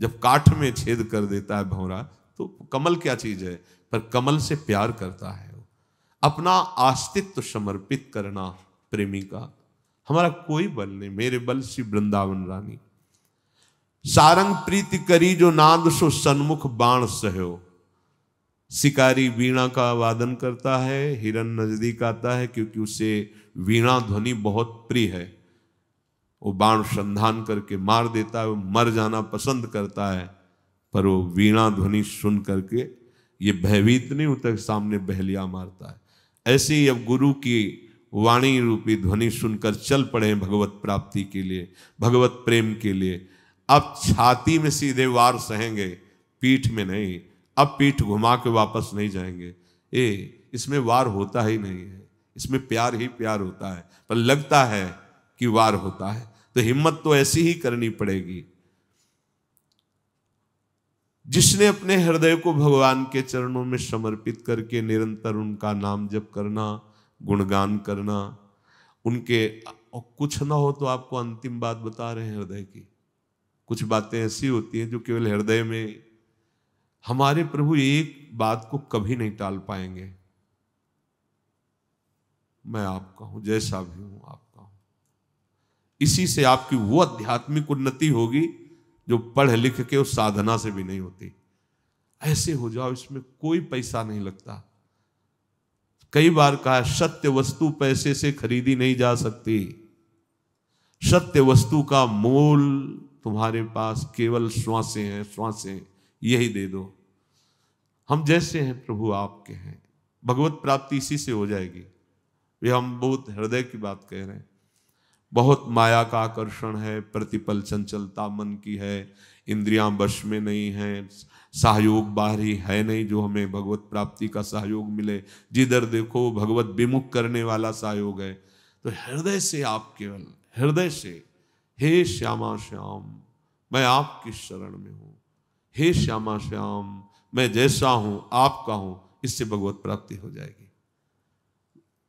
जब काठ में छेद कर देता है भौरा तो कमल क्या चीज है पर कमल से प्यार करता है अपना अस्तित्व समर्पित करना प्रेमी का हमारा कोई बल नहीं मेरे बल श्री वृंदावन रानी सारंग प्रीति करी जो नाद सो सन्मुख बाण सहयो शिकारी वीणा का वादन करता है हिरन नजदीक आता है क्योंकि उसे वीणा ध्वनि बहुत प्रिय है वो बाण संधान करके मार देता है वो मर जाना पसंद करता है पर वो वीणा ध्वनि सुन करके ये भयभीत नहीं होता सामने बहलिया मारता है ऐसे ही अब गुरु की वाणी रूपी ध्वनि सुनकर चल पड़े भगवत प्राप्ति के लिए भगवत प्रेम के लिए अब छाती में सीधे वार सहेंगे पीठ में नहीं अब पीठ घुमा के वापस नहीं जाएंगे ए इसमें वार होता ही नहीं है इसमें प्यार ही प्यार होता है पर लगता है की वार होता है तो हिम्मत तो ऐसी ही करनी पड़ेगी जिसने अपने हृदय को भगवान के चरणों में समर्पित करके निरंतर उनका नाम जप करना गुणगान करना उनके और कुछ ना हो तो आपको अंतिम बात बता रहे हैं हृदय की कुछ बातें ऐसी होती हैं जो केवल हृदय में हमारे प्रभु एक बात को कभी नहीं टाल पाएंगे मैं आपका हूं जैसा भी हूं इसी से आपकी वो आध्यात्मिक उन्नति होगी जो पढ़ लिख के उस साधना से भी नहीं होती ऐसे हो जाओ इसमें कोई पैसा नहीं लगता कई बार कहा सत्य वस्तु पैसे से खरीदी नहीं जा सकती सत्य वस्तु का मोल तुम्हारे पास केवल श्वासें हैं श्वासें यही दे दो हम जैसे हैं प्रभु आपके हैं भगवत प्राप्ति इसी से हो जाएगी ये हम बहुत हृदय की बात कह रहे हैं बहुत माया का आकर्षण है प्रतिपल चंचलता मन की है इंद्रियां वश में नहीं है सहयोग बाहरी है नहीं जो हमें भगवत प्राप्ति का सहयोग मिले जिधर देखो भगवत विमुख करने वाला सहयोग है तो हृदय से आप केवल हृदय से हे श्यामा श्याम मैं आपकी शरण में हूँ हे श्यामा श्याम मैं जैसा हूँ आपका हूँ इससे भगवत प्राप्ति हो जाएगी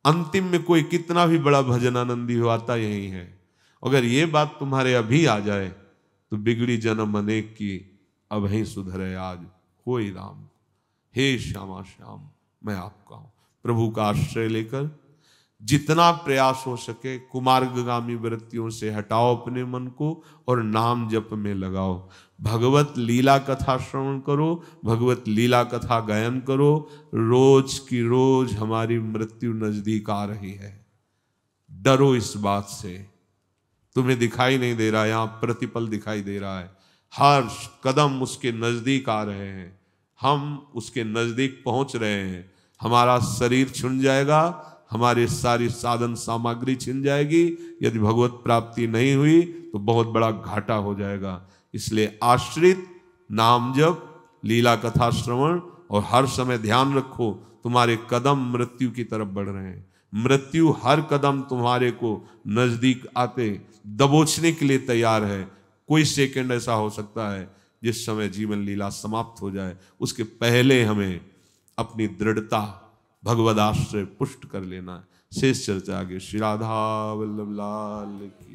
अंतिम में कोई कितना भी बड़ा भजन आनंदी हो आता यही है अगर ये बात तुम्हारे अभी आ जाए तो बिगड़ी जन्म अनेक की अब ही सुधरे आज हो राम हे श्यामा श्याम मैं आपका हूं प्रभु का आश्रय लेकर जितना प्रयास हो सके कुमार्गामी वृत्तियों से हटाओ अपने मन को और नाम जप में लगाओ भगवत लीला कथा श्रवण करो भगवत लीला कथा गायन करो रोज की रोज हमारी मृत्यु नजदीक आ रही है डरो इस बात से तुम्हें दिखाई नहीं दे रहा यहाँ प्रतिपल दिखाई दे रहा है हर कदम उसके नज़दीक आ रहे हैं हम उसके नज़दीक पहुंच रहे हैं हमारा शरीर छुन जाएगा हमारी सारी साधन सामग्री छिन जाएगी यदि भगवत प्राप्ति नहीं हुई तो बहुत बड़ा घाटा हो जाएगा इसलिए आश्रित नाम जप लीला कथा श्रवण और हर समय ध्यान रखो तुम्हारे कदम मृत्यु की तरफ बढ़ रहे हैं मृत्यु हर कदम तुम्हारे को नज़दीक आते दबोचने के लिए तैयार है कोई सेकंड ऐसा हो सकता है जिस समय जीवन लीला समाप्त हो जाए उसके पहले हमें अपनी दृढ़ता भगवदाश्रय पुष्ट कर लेना है शेष चर्चा आगे श्री राधा वल्लभ लाल की